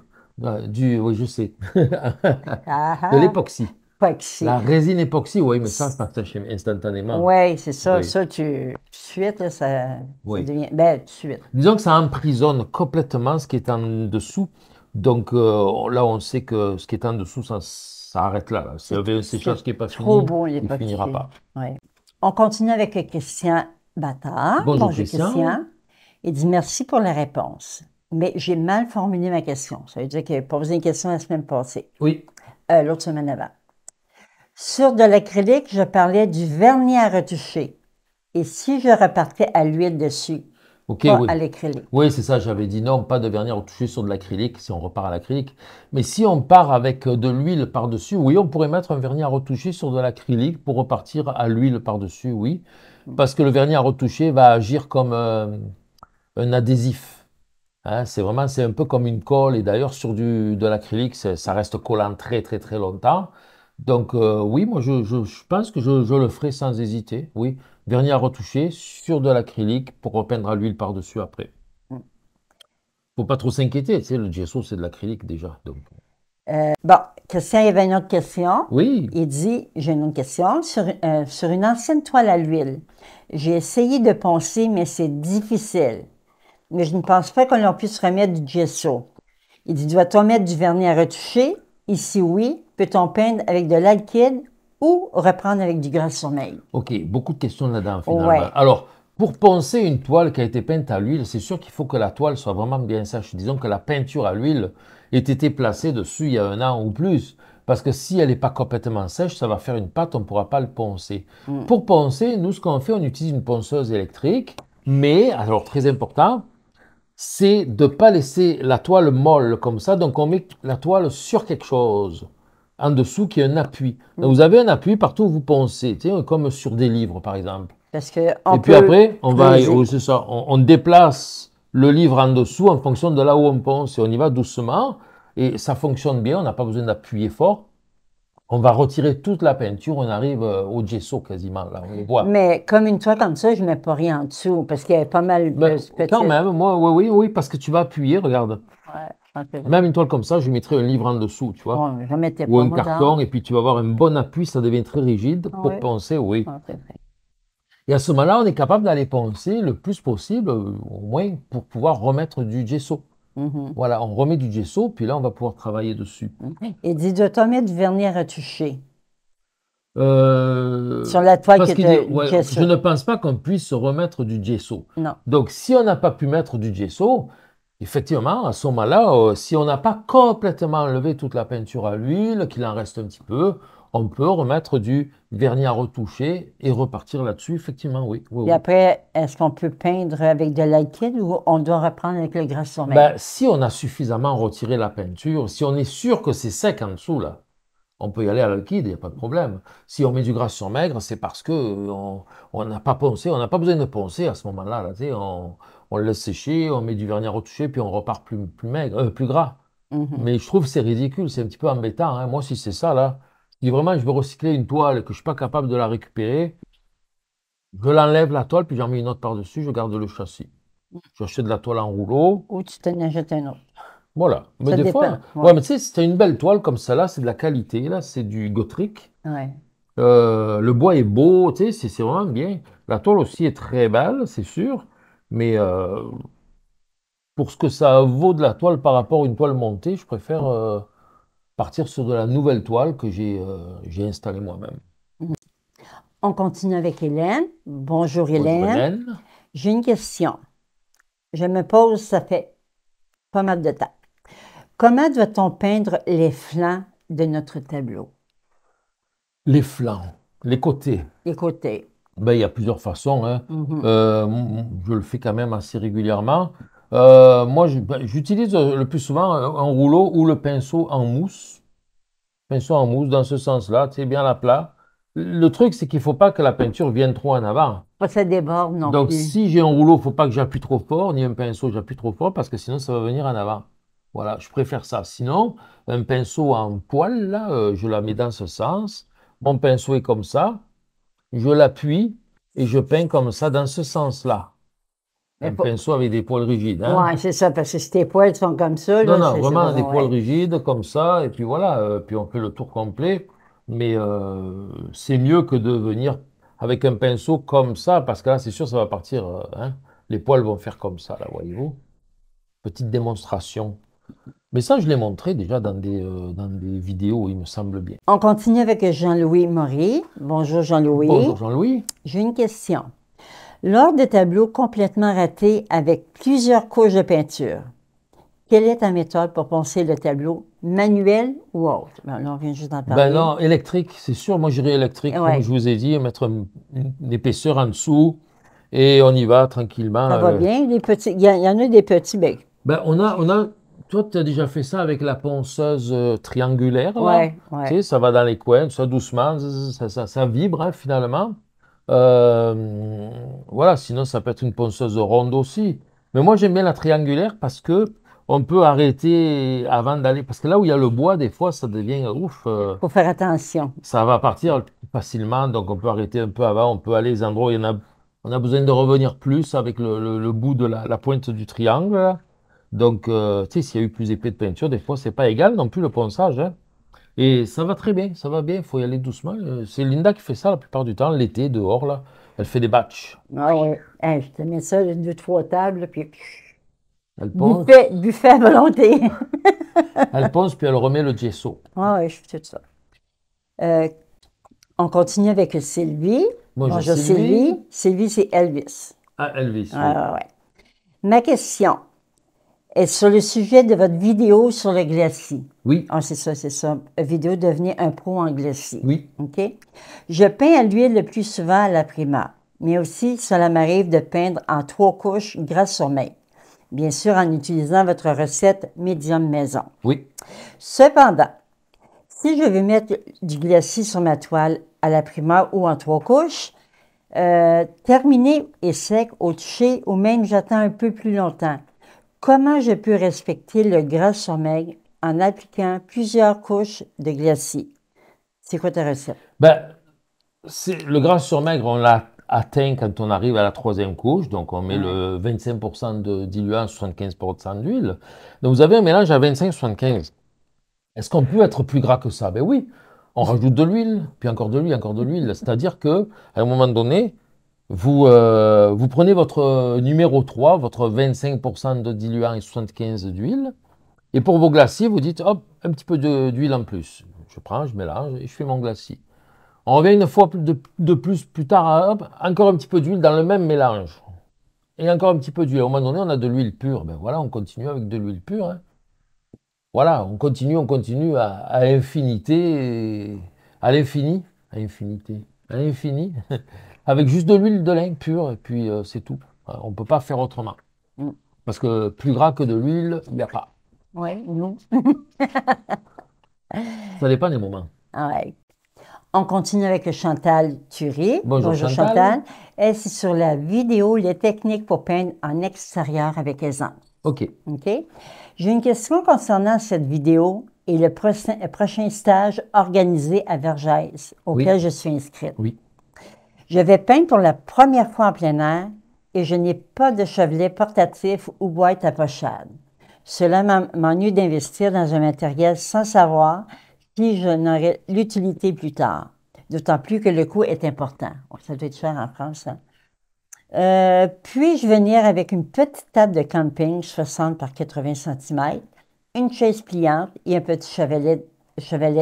ah, Du, oui, je sais. de l'époxy. La résine époxy, oui, mais ça, ça sèche instantanément. Ouais, c'est ça. Oui, c'est ça. tu, tout suite, ça, devient. Ben, tout suite. Disons que ça emprisonne complètement ce qui est en dessous. Donc euh, là, on sait que ce qui est en dessous, ça, arrête là. C'est quelque qui n'est pas trop fini. bon, il finira pas. On continue avec Christian Bata. Bonjour, Christian. Il dit merci pour la réponse. Mais j'ai mal formulé ma question. Ça veut dire qu'il pas posé une question la semaine passée. Oui. Euh, l'autre semaine avant. Sur de l'acrylique, je parlais du vernis à retoucher. Et si je repartais à l'huile dessus, oui. c'est ça, j'avais dit non, pas de vernis retouché sur de l'acrylique si on repart à l'acrylique. Mais si on part avec euh, de l'huile par-dessus, oui, on pourrait mettre un vernis à retoucher sur de l'acrylique pour repartir à l'huile par-dessus, oui. Parce que le vernis à retoucher va agir comme euh, un adhésif. Hein. c'est vraiment, c'est un peu comme une colle. Et d'ailleurs, sur du, de l'acrylique, ça reste collant très, très, très longtemps. Donc euh, oui, moi, je, pense que je, je le ferai sans hésiter, oui vernis à retoucher sur de l'acrylique pour repeindre à l'huile par-dessus après. Hmm. Faut pas trop s'inquiéter, tu le gesso c'est de l'acrylique déjà. Donc. Euh, bon, Christian, il avait une autre question. Oui. Il dit, j'ai une autre question, sur, euh, sur une ancienne toile à l'huile. J'ai essayé de poncer, mais c'est difficile. Mais je ne pense pas qu'on puisse remettre du gesso. Il dit, doit-on mettre du vernis à retoucher? Ici, oui. Peut-on peindre avec de l'alkyde ou reprendre avec du gras de sommeil. OK, beaucoup de questions là-dedans, finalement. Alors, pour poncer une toile qui a été peinte à l'huile, c'est sûr qu'il faut que la toile soit vraiment bien sèche. Disons que la peinture à l'huile ait été placée dessus il y a un an ou plus. Parce que si elle n'est pas complètement sèche, ça va faire une pâte, on ne pourra pas le poncer. Mm. Pour poncer, nous, ce qu'on fait, on utilise une ponceuse électrique. Mais, alors très important, c'est de ne pas laisser la toile molle comme ça. Donc, on met la toile sur quelque chose en dessous qui est un appui. Mm. Donc, vous avez un appui partout où vous pensez, comme sur des livres par exemple. Parce que Et puis après, on va, ça, on, déplace le livre en dessous en fonction de là où on pense et on y va doucement et ça fonctionne bien, on n'a pas besoin d'appuyer fort. On va retirer toute la peinture, on arrive euh, au gesso quasiment, là, voit. Mais comme une toile comme ça, je ne mets pas rien en dessous, parce qu'il y a pas mal de... Ben, quand même, moi, oui, oui, parce que tu vas appuyer, regarde. Ouais. Ah, Même une toile comme ça, je mettrais un livre en dessous, tu vois. Ou un carton, hein. et puis tu vas avoir un bon appui, ça devient très rigide pour penser, oui. Ah, et à ce moment-là, on est capable d'aller penser le plus possible, euh, au moins pour pouvoir remettre du gesso. Mm-hmm. Voilà, on remet du gesso, puis là, on va pouvoir travailler dessus. Mm-hmm. Et dit de mettre du vernis à toucher Euh, Sur la toile qui était Je ne pense pas qu'on puisse remettre du gesso. Non. Donc, si on n'a pas pu mettre du gesso, Effectivement, à ce moment-là, euh, si on n'a pas complètement enlevé toute la peinture à l'huile, qu'il en reste un petit peu, on peut remettre du vernis à retoucher et repartir là-dessus, effectivement, oui. Et après, est-ce qu'on peut peindre avec de l'alkyde ou on doit reprendre avec le gras sur maigre si on a suffisamment retiré la peinture, si on est sûr que c'est sec en dessous, là, on peut y aller à l'alkyde, il n'y a pas de problème. Si on met du gras sur maigre, c'est parce que euh, on n'a pas poncé, on n'a pas besoin de poncer à ce moment-là. Là, on, on le laisse sécher, on met du vernis à retoucher, puis on repart plus, plus maigre, euh, plus gras. Mhm. Mais je trouve c'est ridicule, c'est un petit peu embêtant. Hein. Moi, si c'est ça, là, si vraiment je veux recycler une toile que je ne suis pas capable de la récupérer, je l'enlève la toile, puis j'en mets une autre par-dessus, je garde le châssis. Mm. J'achète de la toile en rouleau. Ou tu t'en achètes une autre. Voilà. Mais des fois, ouais. mais tu sais, une belle toile comme ça, là, c'est de la qualité, là, c'est du gothique. Ouais. Euh, le bois est beau, tu sais, c'est vraiment bien. La toile aussi est très belle, c'est sûr. Mais euh, pour ce que ça vaut de la toile par rapport à une toile montée, je préfère euh, partir sur de la nouvelle toile que j'ai euh, installée moi-même. Mm. On continue avec Hélène. Bonjour, Hélène. Bonjour Hélène. J'ai une question. Je me pose, ça fait pas mal de temps. Comment doit-on peindre les flancs de notre tableau? Les flancs, les côtés. Les côtés ben, Il y a plusieurs façons. Hein. Mhm. Euh, je le fais quand même assez régulièrement. Euh, moi, ben, j'utilise euh, le plus souvent un rouleau ou le pinceau en mousse. Pinceau en mousse, dans ce sens-là, tu sais, bien à plat. Le truc, c'est qu'il ne faut pas que la peinture vienne trop en avant. Ça déborde, non Donc, si j'ai un rouleau, il ne faut pas que j'appuie trop fort, ni un pinceau, j'appuie trop fort, parce que sinon, ça va venir en avant. Voilà, je préfère ça. Sinon, un pinceau en poil, là, je la mets dans ce sens. Mon pinceau est comme ça je l'appuie et je peins comme ça dans ce sens-là. Un pinceau avec des poils rigides. Hein. Oui, c'est ça, parce que si tes poils sont comme ça. Non, non, vraiment des poils rigides comme ça, et puis voilà, euh, puis on fait le tour complet. Mais euh, c'est mieux que de venir avec un pinceau comme ça, parce que là, c'est sûr, ça va partir. Euh, hein. Les poils vont faire comme ça, là, voyez-vous. Petite démonstration. Mais ça, je l'ai montré déjà dans des, euh, dans des vidéos, il me semble bien. On continue avec Jean-Louis Maury. Bonjour Jean-Louis. Bonjour Jean-Louis. J'ai une question. Lors de tableaux complètement ratés avec plusieurs couches de peinture, quelle est ta méthode pour poncer le tableau manuel ou autre? Ben, là, on vient juste d'en ben parler. Ben non, électrique, c'est sûr. Moi, j'irai électrique, comme je vous ai dit, mettre une, épaisseur en dessous et on y va tranquillement. Ça va euh. bien. Les petits, il y, en a des petits, mais. Ben. ben on a, on a toi, tu as déjà fait ça avec la ponceuse euh, triangulaire. Tu sais, ça va dans les coins, ça doucement, ça, vibre hein, finalement. Euh, voilà, sinon ça peut être une ponceuse ronde aussi. Mais moi j'aime bien la triangulaire parce que on peut arrêter avant d'aller. Parce que là où il y a le bois, des fois, ça devient ouf. Il euh, Faut faire attention. Ça va partir facilement, donc on peut arrêter un peu avant, on peut aller aux endroits où il y en a. On a besoin de revenir plus avec le, bout de la, pointe du triangle. Donc, euh, tu sais, s'il y a eu plus épais de peinture, des fois, c'est pas égal non plus le ponçage. Hein. Et ça va très bien, ça va bien, il faut y aller doucement. Euh, c'est Linda qui fait ça la plupart du temps, l'été, dehors, là. Elle fait des batchs. Ah oui, je te mets ça, deux, trois tables, puis... Elle ponce. Buffet, à volonté. elle ponce, puis elle remet le gesso. Ah oui, je fais tout ça. on continue avec Sylvie. Bonjour, Sylvie. Sylvie, c'est Elvis. Ah, Elvis, oui. Ah, ouais. Ma question, et sur le sujet de votre vidéo sur le glacis. Oui. Ah, c'est ça, c'est ça. vidéo devenir un pro en glacis. Oui. OK. Je peins à l'huile le plus souvent à la primaire, mais aussi cela m'arrive de peindre en trois couches grâce au main. Bien sûr, en utilisant votre recette médium maison. Oui. Cependant, si je veux mettre du glacis sur ma toile à la primaire ou en trois couches, euh, terminé et sec au toucher ou même j'attends un peu plus longtemps. Comment j'ai pu respecter le gras sur maigre en appliquant plusieurs couches de glacis? C'est quoi ta recette? Ben, le sur maigre, on l'atteint quand on arrive à la troisième couche, donc on met ah. le 25% de diluant, 75% d'huile. Donc vous avez un mélange à 25-75. Est-ce qu'on peut être plus gras que ça Ben oui, on rajoute de l'huile, puis encore de l'huile, encore de l'huile. C'est-à-dire que à un moment donné, euh, vous, prenez votre euh, numéro 3, votre 25% de diluant et 75% d'huile. Et pour vos glaciers, vous dites, hop, un petit peu d'huile en plus. Je prends, je mélange et je fais mon glacis. On revient une fois de, plus plus tard, hop, encore un petit peu d'huile dans le même mélange. Et encore un petit peu d'huile. À un moment donné, on a de l'huile pure. Ben voilà, on continue avec de l'huile pure. Hein. Voilà, on continue, on continue à, à infinité, à l'infini, à infinité, à l'infini. avec juste de l'huile de lin pure, et puis euh, c'est tout. on ne peut pas faire autrement. Mm. Parce que plus gras que de l'huile, il n'y a pas. Oui, non. Ça dépend des moments. Ouais. On continue avec Chantal Thury. Bonjour, Chantal. Chantal. c'est sur la vidéo Les techniques pour peindre en extérieur avec aisance. OK. OK. J'ai une question concernant cette vidéo et le, prochain, stage organisé à Vergès, auquel je suis inscrite. Oui. Je vais peindre pour la première fois en plein air et je n'ai pas de chevelet portatif ou boîte à pochade. Cela m'ennuie d'investir dans un matériel sans savoir si je n'aurai l'utilité plus tard. D'autant plus que le coût est important. Oh, ça doit être cher en France. Hein. Euh, puis-je venir avec une petite table de camping 60 par 80 cm, une chaise pliante et un petit chevalet,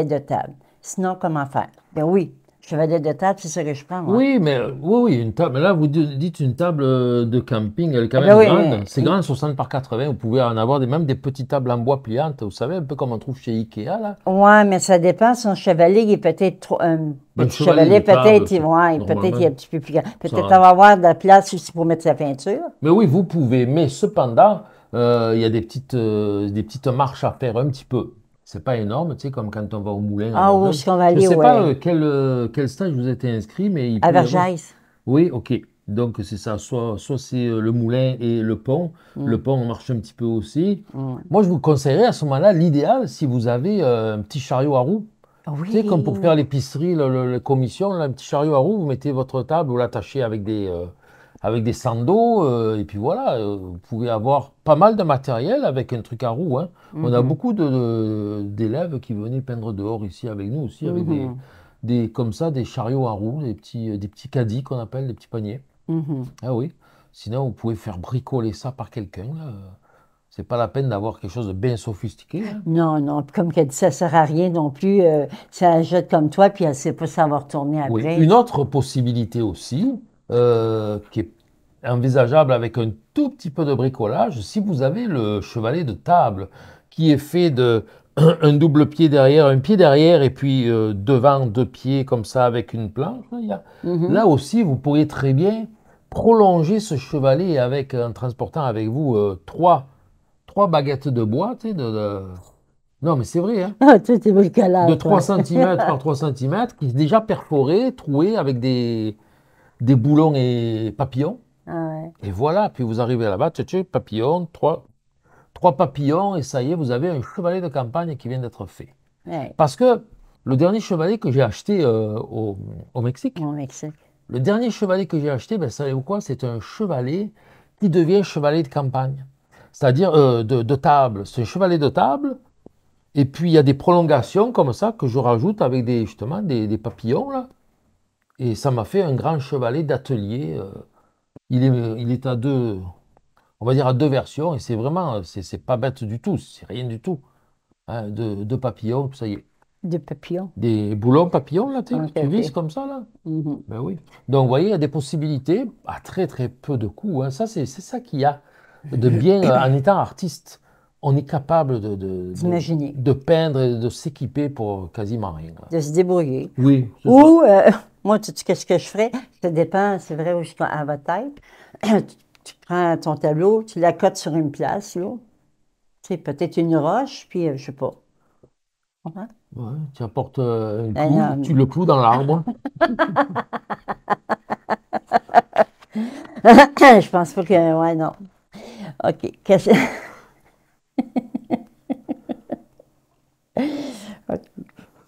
de table? Sinon, comment faire? Ben oui, Chevalier de table, c'est ce que je prends. Oui, mais oui, oui, une table. Là, vous dites une table euh, de camping, elle est quand eh même ben grande. Mm. C'est grand, 60 par 80. Vous pouvez en avoir des, même des petites tables en bois pliantes, vous savez, un peu comme on trouve chez Ikea, là. Oui, mais ça dépend. Son chevalier, il est peut-être trop. Un ben, chevalet peut-être, il, ouais, peut-être il est un petit peu plus grand. Peut-être va avoir de la place aussi pour mettre sa peinture. Mais oui, vous pouvez. Mais cependant, euh, il y a des petites, euh, des petites marches à faire un petit peu c'est pas énorme, tu sais, comme quand on va au moulin. Ah, va aller Je ne sais pas euh, quel, euh, quel, stage vous êtes inscrit, mais. à Vergeis. Oui, ok. Donc, c'est ça. Soit, soit c'est euh, le moulin et le pont. Mm. Le pont, marche un petit peu aussi. Mm. Moi, je vous conseillerais à ce moment-là, l'idéal, si vous avez un petit chariot à roues. Ah tu sais, comme pour faire l'épicerie, la commission, un petit chariot à roues, vous mettez votre table, vous l'attachez avec des avec des sandos, euh, et puis voilà, euh, vous pouvez avoir pas mal de matériel avec un truc à roue. Hein. On a mhm. beaucoup d'élèves de, qui venaient peindre dehors ici avec nous aussi, avec des, mhm. des, comme ça, des chariots à roues, des petits, euh, des petits caddies qu'on appelle, des petits paniers. Mhm. Ah oui, sinon vous pouvez faire bricoler ça par quelqu'un. C'est pas la peine d'avoir quelque chose de bien sophistiqué. Hein. Non, non, comme qu'elle dit, ça sert à rien non plus. C'est ça jette comme toi, puis elle sait pas savoir tourner après. Oui. Une autre possibilité aussi, qui est envisageable avec un tout petit peu de bricolage si vous avez le chevalet de table qui est fait de un double pied derrière, un pied derrière et puis euh, devant deux pieds comme ça avec une planche. Mhm. Là, aussi, vous pourriez très bien prolonger ce chevalet avec, en transportant avec vous euh, trois, trois baguettes de bois, de, Non, mais c'est vrai, hein ah, De 3 cm par 3 cm, qui est déjà perforé, troué avec des, des boulons et papillons. Ah et voilà, puis vous arrivez là-bas, tu papillon, trois, trois papillons, et ça y est, vous avez un chevalet de campagne qui vient d'être fait. Parce que le dernier chevalet que j'ai acheté euh, au, au, Mexique, au Mexique, le dernier chevalet que j'ai acheté, ben, savez-vous quoi C'est un chevalet qui devient chevalet de campagne, c'est-à-dire euh, de, table. C'est un chevalet de table, et puis il y a des prolongations comme ça que je rajoute avec des, justement des, papillons, là. Et ça m'a fait un grand chevalet d'atelier. Euh, il est, à deux, on va dire à deux versions, et c'est vraiment, c'est pas bête du tout, c'est rien du tout. Hein, de papillons, ça y est. Des papillons. Des boulons papillons, là, tu vises comme ça, là mm-hmm. Ben oui. Donc, vous voyez, il y a des possibilités à très, très peu de coûts. Hein. Ça, c'est ça qu'il y a de bien en étant artiste. On est capable de, de, de, peindre et de s'équiper pour quasiment rien. De se débrouiller. Oui. Ou euh, moi, tu sais qu'est-ce que je ferais? Ça dépend, c'est vrai, où je, à votre tête. tu, prends ton tableau, tu l'accotes sur une place, là. C'est peut-être une roche, puis je euh, je sais pas. Ouais, tu apportes euh, un ben, tu le cloues dans l'arbre. je pense pas que. Ouais, non. OK. Qu'est-ce.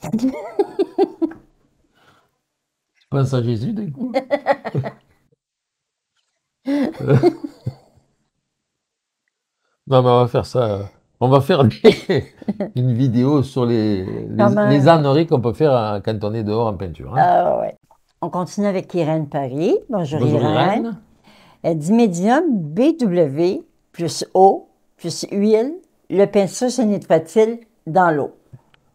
Pense à Jésus, d'un coup. non, mais on va faire ça. On va faire une vidéo sur les, les, ah ben. qu'on peut faire euh, quand on est dehors en peinture. Hein. Ah ouais. On continue avec Irène Paris. Bonjour, Irène. Elle euh, médium BW plus eau plus huile, le pinceau se nettoie-t-il dans l'eau?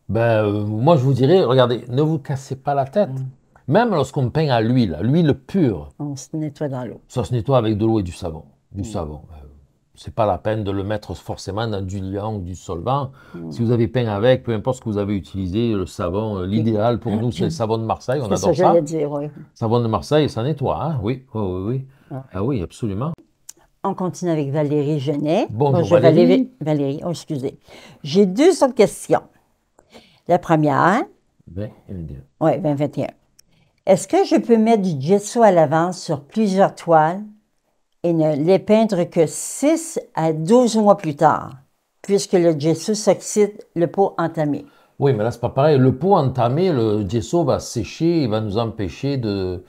Ben, euh, moi, je vous dirais, regardez, ne vous cassez pas la tête. Mm. Même lorsqu'on peint à l'huile, l'huile pure. On se nettoie dans l'eau. Ça se nettoie avec de l'eau et du savon. Du mm. savon. Euh, c'est pas la peine de le mettre forcément dans du liant ou du solvant. Mm. Si vous avez peint avec, peu importe ce que vous avez utilisé, le savon, euh, l'idéal pour nous, c'est le savon de Marseille. On adore ça. ça. Dire, Savon de Marseille, ça nettoie, hein? oui. oui, oui, oui. Ah. oui, absolument. On continue avec Valérie Genet. Bonjour, Valérie. Valérie. Oh, excusez. J'ai deux autres questions. La première. 20 Oui, 2021. Est-ce que je peux mettre du gesso à l'avance sur plusieurs toiles et ne les peindre que 6 à 12 mois plus tard, puisque le gesso s'oxyde le pot entamé? Oui, mais là, c'est pas pareil. Le pot entamé, le gesso va sécher, il va nous empêcher de,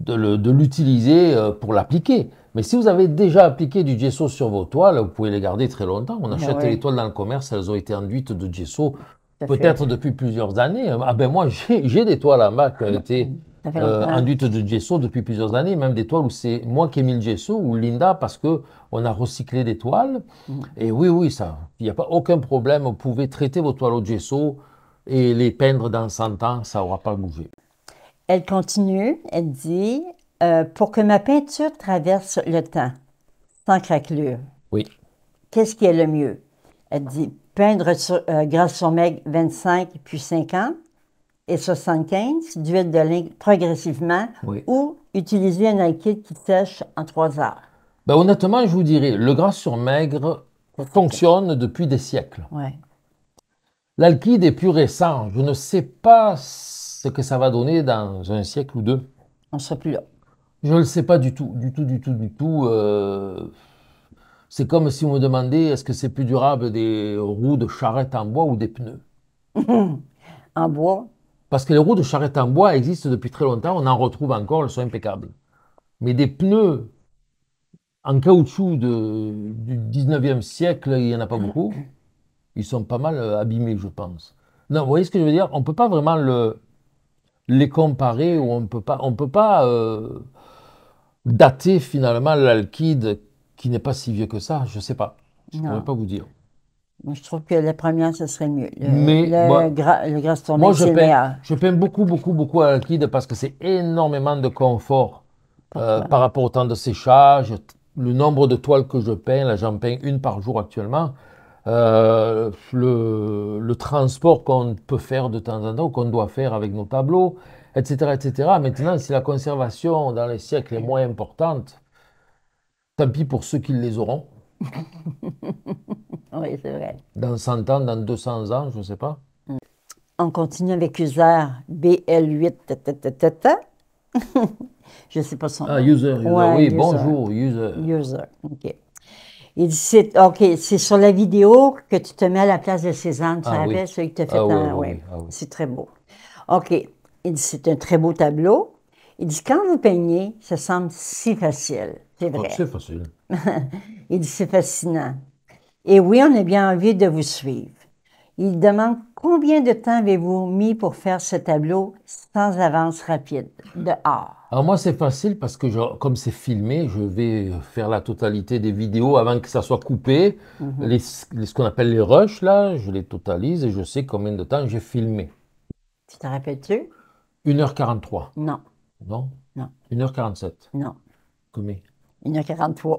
de l'utiliser euh, pour l'appliquer. Mais si vous avez déjà appliqué du gesso sur vos toiles, vous pouvez les garder très longtemps. On ben achète les toiles dans le commerce, elles ont été enduites de gesso peut-être depuis plusieurs années. Ah ben moi, j'ai des toiles en bas qui ont ah ben été euh, de gesso depuis plusieurs années, même des toiles où c'est moi qui ai mis le gesso ou Linda parce que on a recyclé des toiles. Mm. Et oui, oui, ça, il n'y a pas aucun problème. Vous pouvez traiter vos toiles au gesso et les peindre dans 100 ans, ça n'aura pas bougé. Elle continue, elle dit euh, Pour que ma peinture traverse le temps, sans craquelure, oui. qu'est-ce qui est le mieux Elle dit Peindre euh, grâce au Meg 25 puis 50 et 75 d'huile de lin progressivement ou utiliser un alkyde qui sèche en trois heures? Ben, honnêtement, je vous dirais, le gras sur maigre fonctionne depuis des siècles. L'alkyde est plus récent. Je ne sais pas ce que ça va donner dans un siècle ou deux. On ne sera plus là. Je ne le sais pas du tout, du tout, du tout, du tout. Euh, c'est comme si on me demandait est-ce que c'est plus durable des roues de charrette en bois ou des pneus En bois parce que les roues de charrette en bois existent depuis très longtemps, on en retrouve encore, elles sont impeccables. Mais des pneus en caoutchouc du 19e siècle, il n'y en a pas beaucoup. Ils sont pas mal euh, abîmés, je pense. Non, vous voyez ce que je veux dire On ne peut pas vraiment les comparer on ne peut pas, on peut pas euh, dater finalement l'alkyde qui n'est pas si vieux que ça, je ne sais pas. Je ne pourrais pas vous dire je trouve que la première, ce serait mieux. Le, mais le, moi, moi, je peins, je peins beaucoup, beaucoup, beaucoup à l'alquide parce que c'est énormément de confort euh, par rapport au temps de séchage, le nombre de toiles que je peins. Là, j'en peins une par jour actuellement. Euh, le, transport qu'on peut faire de temps en temps, qu'on doit faire avec nos tableaux, etc., etc. Maintenant, si la conservation dans les siècles est moins importante, tant pis pour ceux qui les auront. oui, c'est vrai. Dans 100 ans, dans 200 ans, je ne sais pas. Mm. On continue avec User BL8. je ne sais pas son ah, nom. Ah, user, oui, bonjour, user. User, OK. Il dit, c'est, OK, c'est sur la vidéo que tu te mets à la place de Cézanne, tu te ah rappelles, celui qui t'a ah fait ah, dans... Oui, oui, c'est très beau. OK. Il dit, c'est un très beau tableau. Il dit, quand vous peignez, ça semble si facile. C'est oh, vrai. c'est facile. Il dit, c'est fascinant. Et oui, on a bien envie de vous suivre. Il demande combien de temps avez-vous mis pour faire ce tableau sans avance rapide de Alors moi, c'est facile parce que comme c'est filmé, je vais faire la totalité des vidéos avant que ça soit coupé. Mhm. ce qu'on appelle les rushs, là, je les totalise et je sais combien de temps j'ai filmé. Tu te rappelles-tu? 1h43. Non. Non? Non. 1h47. Non. Combien? Une heure 43.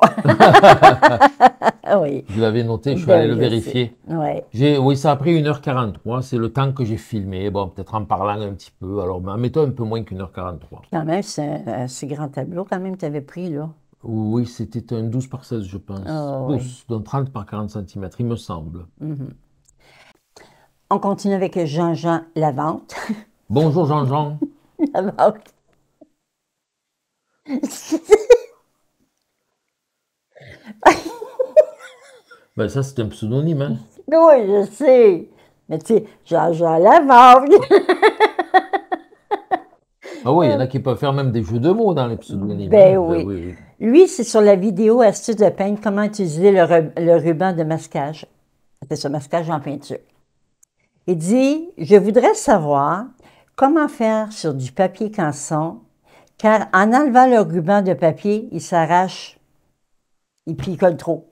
oui. Je l'avais noté, je suis allé le vérifier. Oui, ça a pris 1h43, c'est le temps que j'ai filmé, bon, peut-être en parlant un petit peu. Alors, mettons un peu moins quune heure h 43 Quand même, euh, c'est grand tableau, quand même, tu avais pris, là. Oui, c'était un 12 par 16, je pense. Oh, donc 30 par 40 cm, il me semble. Mm-hmm. On continue avec Jean-Jean Lavante. Bonjour Jean-Jean. ben ça, c'est un pseudonyme, hein? Oui, je sais. Mais tu sais, Jean-Jean ah oui, il y en a euh. qui peuvent faire même des jeux de mots dans les pseudonymes. Ben hein. ben Lui, c'est sur la vidéo astuce de peintre comment utiliser le, ruban de masquage. C'était ce masquage en peinture. Il dit, je voudrais savoir comment faire sur du papier canson, car en enlevant le ruban de papier, il s'arrache il picole trop.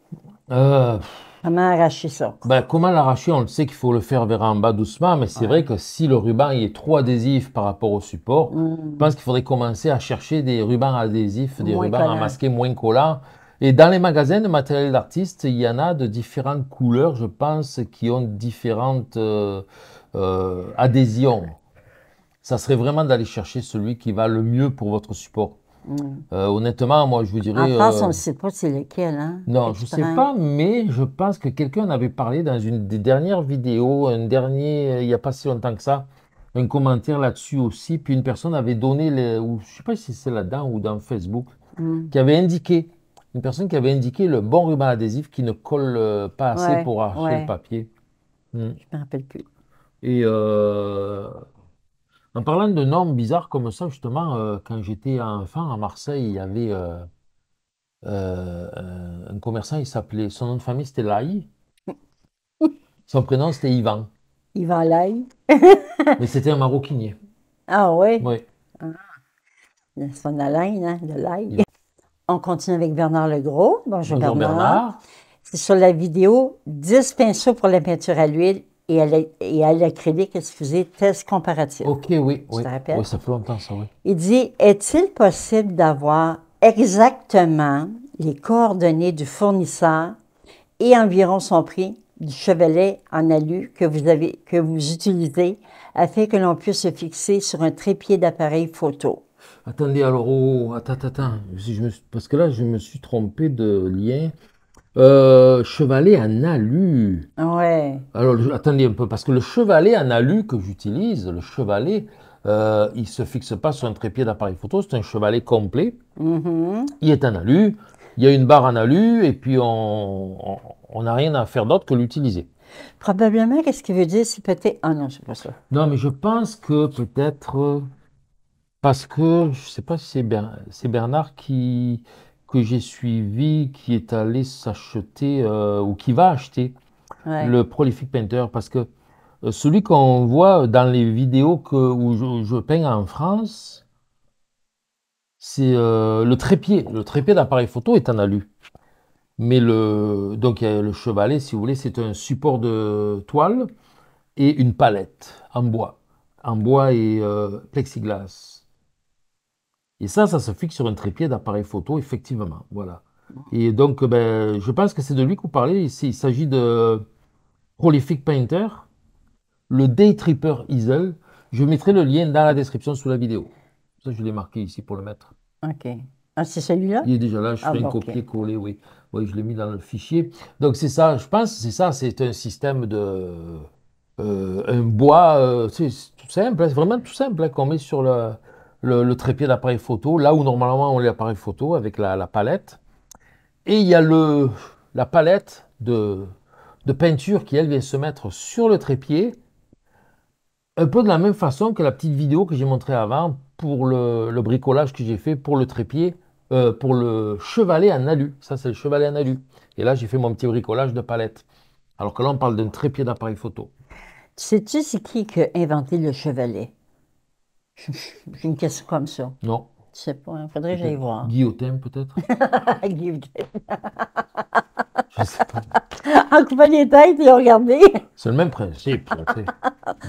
Euh, comment arracher ça? Ben, comment l'arracher? On le sait qu'il faut le faire vers en bas doucement, mais c'est vrai que si le ruban est trop adhésif par rapport au support, mm. je pense qu'il faudrait commencer à chercher des rubans adhésifs, des rubans à masquer moins collants. Et dans les magasins de matériel d'artiste, il y en a de différentes couleurs, je pense, qui ont différentes euh, euh, adhésions. Ça serait vraiment d'aller chercher celui qui va le mieux pour votre support. Mm. Euh, honnêtement, moi, je vous dirais. En France, euh, on ne sait pas c'est lequel. Hein? Non, je ne sais pas, mais je pense que quelqu'un avait parlé dans une des dernières vidéos, un dernier, euh, il n'y a pas si longtemps que ça, un commentaire là-dessus aussi. Puis une personne avait donné, ou je ne sais pas si c'est là-dedans ou dans Facebook, mm. qui avait indiqué, une personne qui avait indiqué le bon ruban adhésif qui ne colle pas assez pour arracher le papier. Mm. Je ne me rappelle plus. Et. En parlant de noms bizarres comme ça, justement, euh, quand j'étais enfant à Marseille, il y avait euh, euh, un commerçant, il s'appelait, son nom de famille c'était Lai. Son prénom c'était Yvan. Ivan Lai. Mais c'était un maroquinier. Ah ouais? Oui. Ah. Son Alain, hein, de On continue avec Bernard Legros. Bonjour, Bonjour Bernard. Bernard. C'est sur la vidéo 10 pinceaux pour la peinture à l'huile et elle a et qu'elle faisait, se faisait test comparatif. OK, oui, oui. ça fait longtemps, ça, oui. Il dit Est-il possible d'avoir exactement les coordonnées du fournisseur et environ son prix du chevalet en alu que vous, avez, que vous utilisez afin que l'on puisse se fixer sur un trépied d'appareil photo? Attendez, alors, oh, attends, attends. parce que là, je me suis trompé de lien. Euh, chevalet en alu. Ouais. Alors, attendez un peu, parce que le chevalet en alu que j'utilise, le chevalet, euh, il ne se fixe pas sur un trépied d'appareil photo, c'est un chevalet complet. Mm-hmm. Il est en alu, il y a une barre en alu, et puis on n'a rien à faire d'autre que l'utiliser. Probablement, qu'est-ce qu'il veut dire si peut-être. Ah non, sais pas ça. Non, mais je pense que peut-être. Euh, parce que, je ne sais pas si c'est Bernard qui, que j'ai suivi qui est allé s'acheter euh, ou qui va acheter le prolifique Painter parce que euh, celui qu'on voit dans les vidéos que, où je, peins en France, c'est euh, le trépied. Le trépied d'appareil photo est en alu. Mais le, donc le chevalet, si vous voulez, c'est un support de toile et une palette en bois. En bois et plexiglas. Et ça, ça se fixe sur un trépied d'appareil photo, effectivement. Voilà. Et donc, ben, je pense que c'est de lui que vous parlez. Il s'agit de Prolific Painter, le Day Tripper Easel. Je mettrai le lien dans la description sous la vidéo. Ça, je l'ai marqué ici pour le mettre. OK. Ah, c'est celui-là Il est déjà là. Je ah, fais un copier-coller, oui. Oui, je l'ai mis dans le fichier. Donc, c'est ça, je pense, c'est ça. C'est un système de. Euh, un bois, euh, c'est tout simple, hein. C'est vraiment tout simple hein, qu'on met sur le le, trépied d'appareil photo, là où normalement on les l'appareil photo avec la, palette. Et il y a le, la palette de, de peinture qui, elle, vient se mettre sur le trépied, un peu de la même façon que la petite vidéo que j'ai montrée avant pour le, le bricolage que j'ai fait pour le trépied, euh, pour le chevalet en alu. Ça, c'est le chevalet en alu. Et là, j'ai fait mon petit bricolage de palette. Alors que là, on parle d'un trépied d'appareil photo. Sais-tu c'est qui qui a inventé le chevalet une question comme ça. Non. Hein. Je sais pas, il faudrait que j'aille voir. Guillotine, peut-être Guillotine. Je sais pas. En coupant les têtes et regardez. C'est le même principe,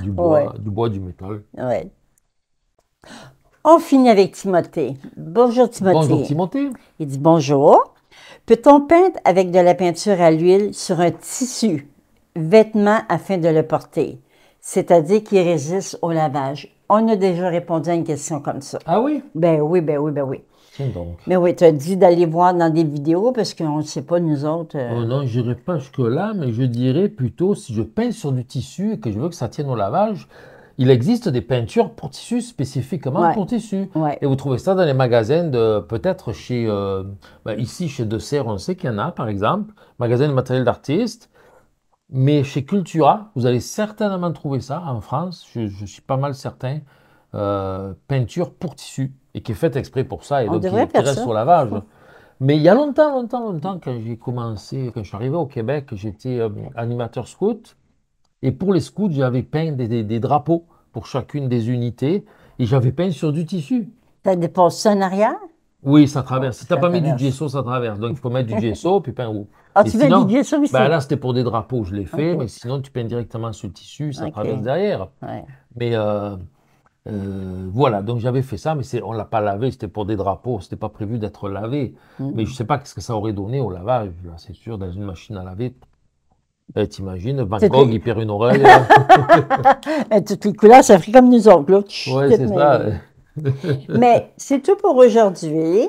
Du bois, du bois, du métal. Oui. On finit avec Timothée. Bonjour Timothée. Bonjour Timothée. Il dit bonjour. Peut-on peindre avec de la peinture à l'huile sur un tissu, vêtement afin de le porter, c'est-à-dire qu'il résiste au lavage? On a déjà répondu à une question comme ça. Ah oui? Ben oui, ben oui, ben oui. donc. Mais oui, tu as dit d'aller voir dans des vidéos parce qu'on ne sait pas, nous autres. Euh. Oh non, je n'irai pas jusque-là, mais je dirais plutôt si je peins sur du tissu et que je veux que ça tienne au lavage, il existe des peintures pour tissu spécifiquement pour tissu. Et vous trouvez ça dans les magasins de peut-être chez euh, ben ici chez De on sait qu'il y en a par exemple, magasin de matériel d'artiste. Mais chez Cultura, vous allez certainement trouver ça en France, je, suis pas mal certain. Euh, peinture pour tissu et qui est faite exprès pour ça et donc qui, est reste au lavage. Mais il y a longtemps, longtemps, longtemps, quand j'ai commencé, quand je suis arrivé au Québec, j'étais euh, animateur scout. Et pour les scouts, j'avais peint des, drapeaux pour chacune des unités et j'avais peint sur du tissu. T'as des oui, ça traverse. Si t'as pas mis du gesso, ça traverse. Donc, il faut mettre du gesso, puis peindre Ah, tu veux du gesso ici ben Là, c'était pour des drapeaux, je l'ai fait, mais sinon, tu peins directement sur le tissu, ça traverse derrière. Mais euh, euh, voilà, donc j'avais fait ça, mais on ne l'a pas lavé, c'était pour des drapeaux, c'était pas prévu d'être lavé. Mm-hmm. Mais je sais pas ce que ça aurait donné au lavage, c'est sûr, dans une machine à laver. Eh, t'imagines, Van Gogh, il perd une oreille. Et eh, toutes les couleurs, ça fait comme des autres. Oui, c'est ça. Mais c'est tout pour aujourd'hui.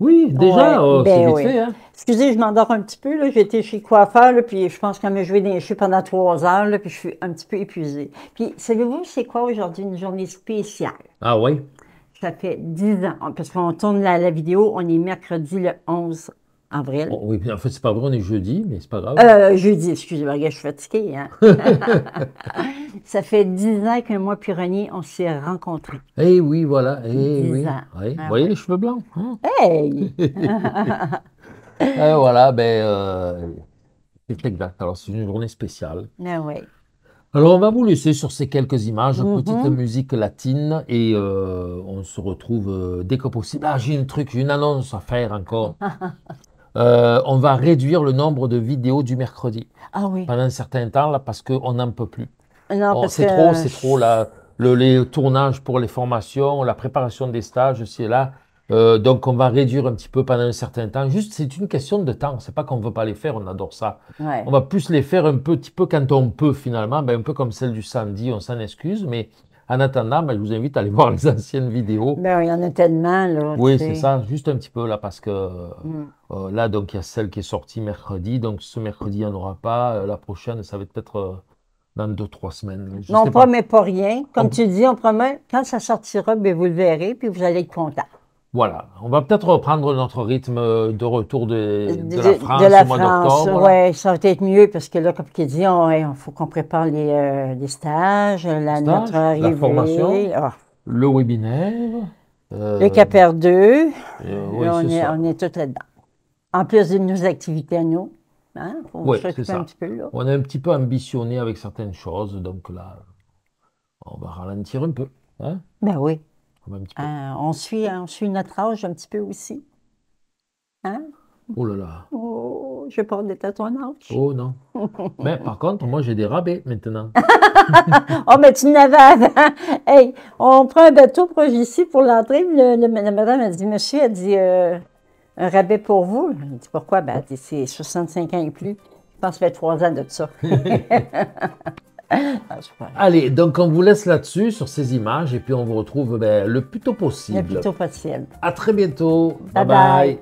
Oui, déjà, oh, ben c'est hein? Excusez, je m'endors un petit peu. J'étais chez coiffeur, puis je pense qu'on je joué des cheveux pendant trois heures, puis je suis un petit peu épuisée. Puis, savez-vous, c'est quoi aujourd'hui une journée spéciale? Ah oui? Ça fait dix ans, parce qu'on tourne la, la vidéo, on est mercredi le 11 avril. Oh, oui, en fait, c'est pas vrai, on est jeudi, mais c'est pas grave. Euh, jeudi, excusez-moi, je suis fatiguée. Hein. ça fait dix ans que moi et on s'est rencontrés. Eh oui, voilà. Eh oui. Ans. Vous ah voyez les cheveux blancs? Hein? Hey! Eh, voilà, ben, euh, c'est exact. Alors, c'est une journée spéciale. Ah oui. Alors, on va vous laisser sur ces quelques images, une petite mm-hmm. musique latine, et euh, on se retrouve dès que possible. Ah, j'ai un truc, une annonce à faire encore. Euh, on va réduire le nombre de vidéos du mercredi. Ah Pendant un certain temps, là, parce qu'on n'en peut plus. Ah non, oh, c'est trop, c'est trop. Là, le, les tournages pour les formations, la préparation des stages, c'est là. Euh, donc, on va réduire un petit peu pendant un certain temps. Juste, c'est une question de temps. C'est pas qu'on veut pas les faire, on adore ça. On va plus les faire un petit peu quand on peut, finalement. Ben, un peu comme celle du samedi, on s'en excuse, mais en attendant, ben, je vous invite à aller voir les anciennes vidéos. Ben, il y en a tellement, là. Oui, c'est ça, juste un petit peu, là, parce que mm. euh, là, donc, il y a celle qui est sortie mercredi. Donc, ce mercredi, il n'y en aura pas. Euh, la prochaine, ça va être peut-être euh, dans deux, trois semaines. non, on ne promet pas rien. Comme tu dis, on promet, quand ça sortira, ben, vous le verrez, puis vous allez être content. Voilà, on va peut-être reprendre notre rythme euh, de retour de, la France au mois d'octobre. Oui, ça va être mieux parce que là, comme qui il hein, faut qu'on prépare les, euh, stages, la, formation, ah. le webinaire. Euh, le CAPER 2. on, est, tout là-dedans. En plus de nos activités à nous. Hein, on est un petit peu ambitionné avec certaines choses, donc là, on va ralentir un peu. Hein? Ben oui. Euh, hein, on, suit, notre âge un petit peu aussi. Hein? Oh là là. Oh, je parle des à Oh non. mais par contre, moi, j'ai des rabais maintenant. oh, mais tu n'avais Hey, on prend un bateau proche ici pour l'entrée. la madame a dit, monsieur, elle dit, euh, un rabais pour vous. pourquoi? Ben, c'est 65 ans et plus. Je pense que ça fait trois ans de ça. Ah, Allez, donc on vous laisse là-dessus, sur ces images, et puis on vous retrouve ben, le plus tôt possible. Le plus tôt possible. À très bientôt. bye. bye.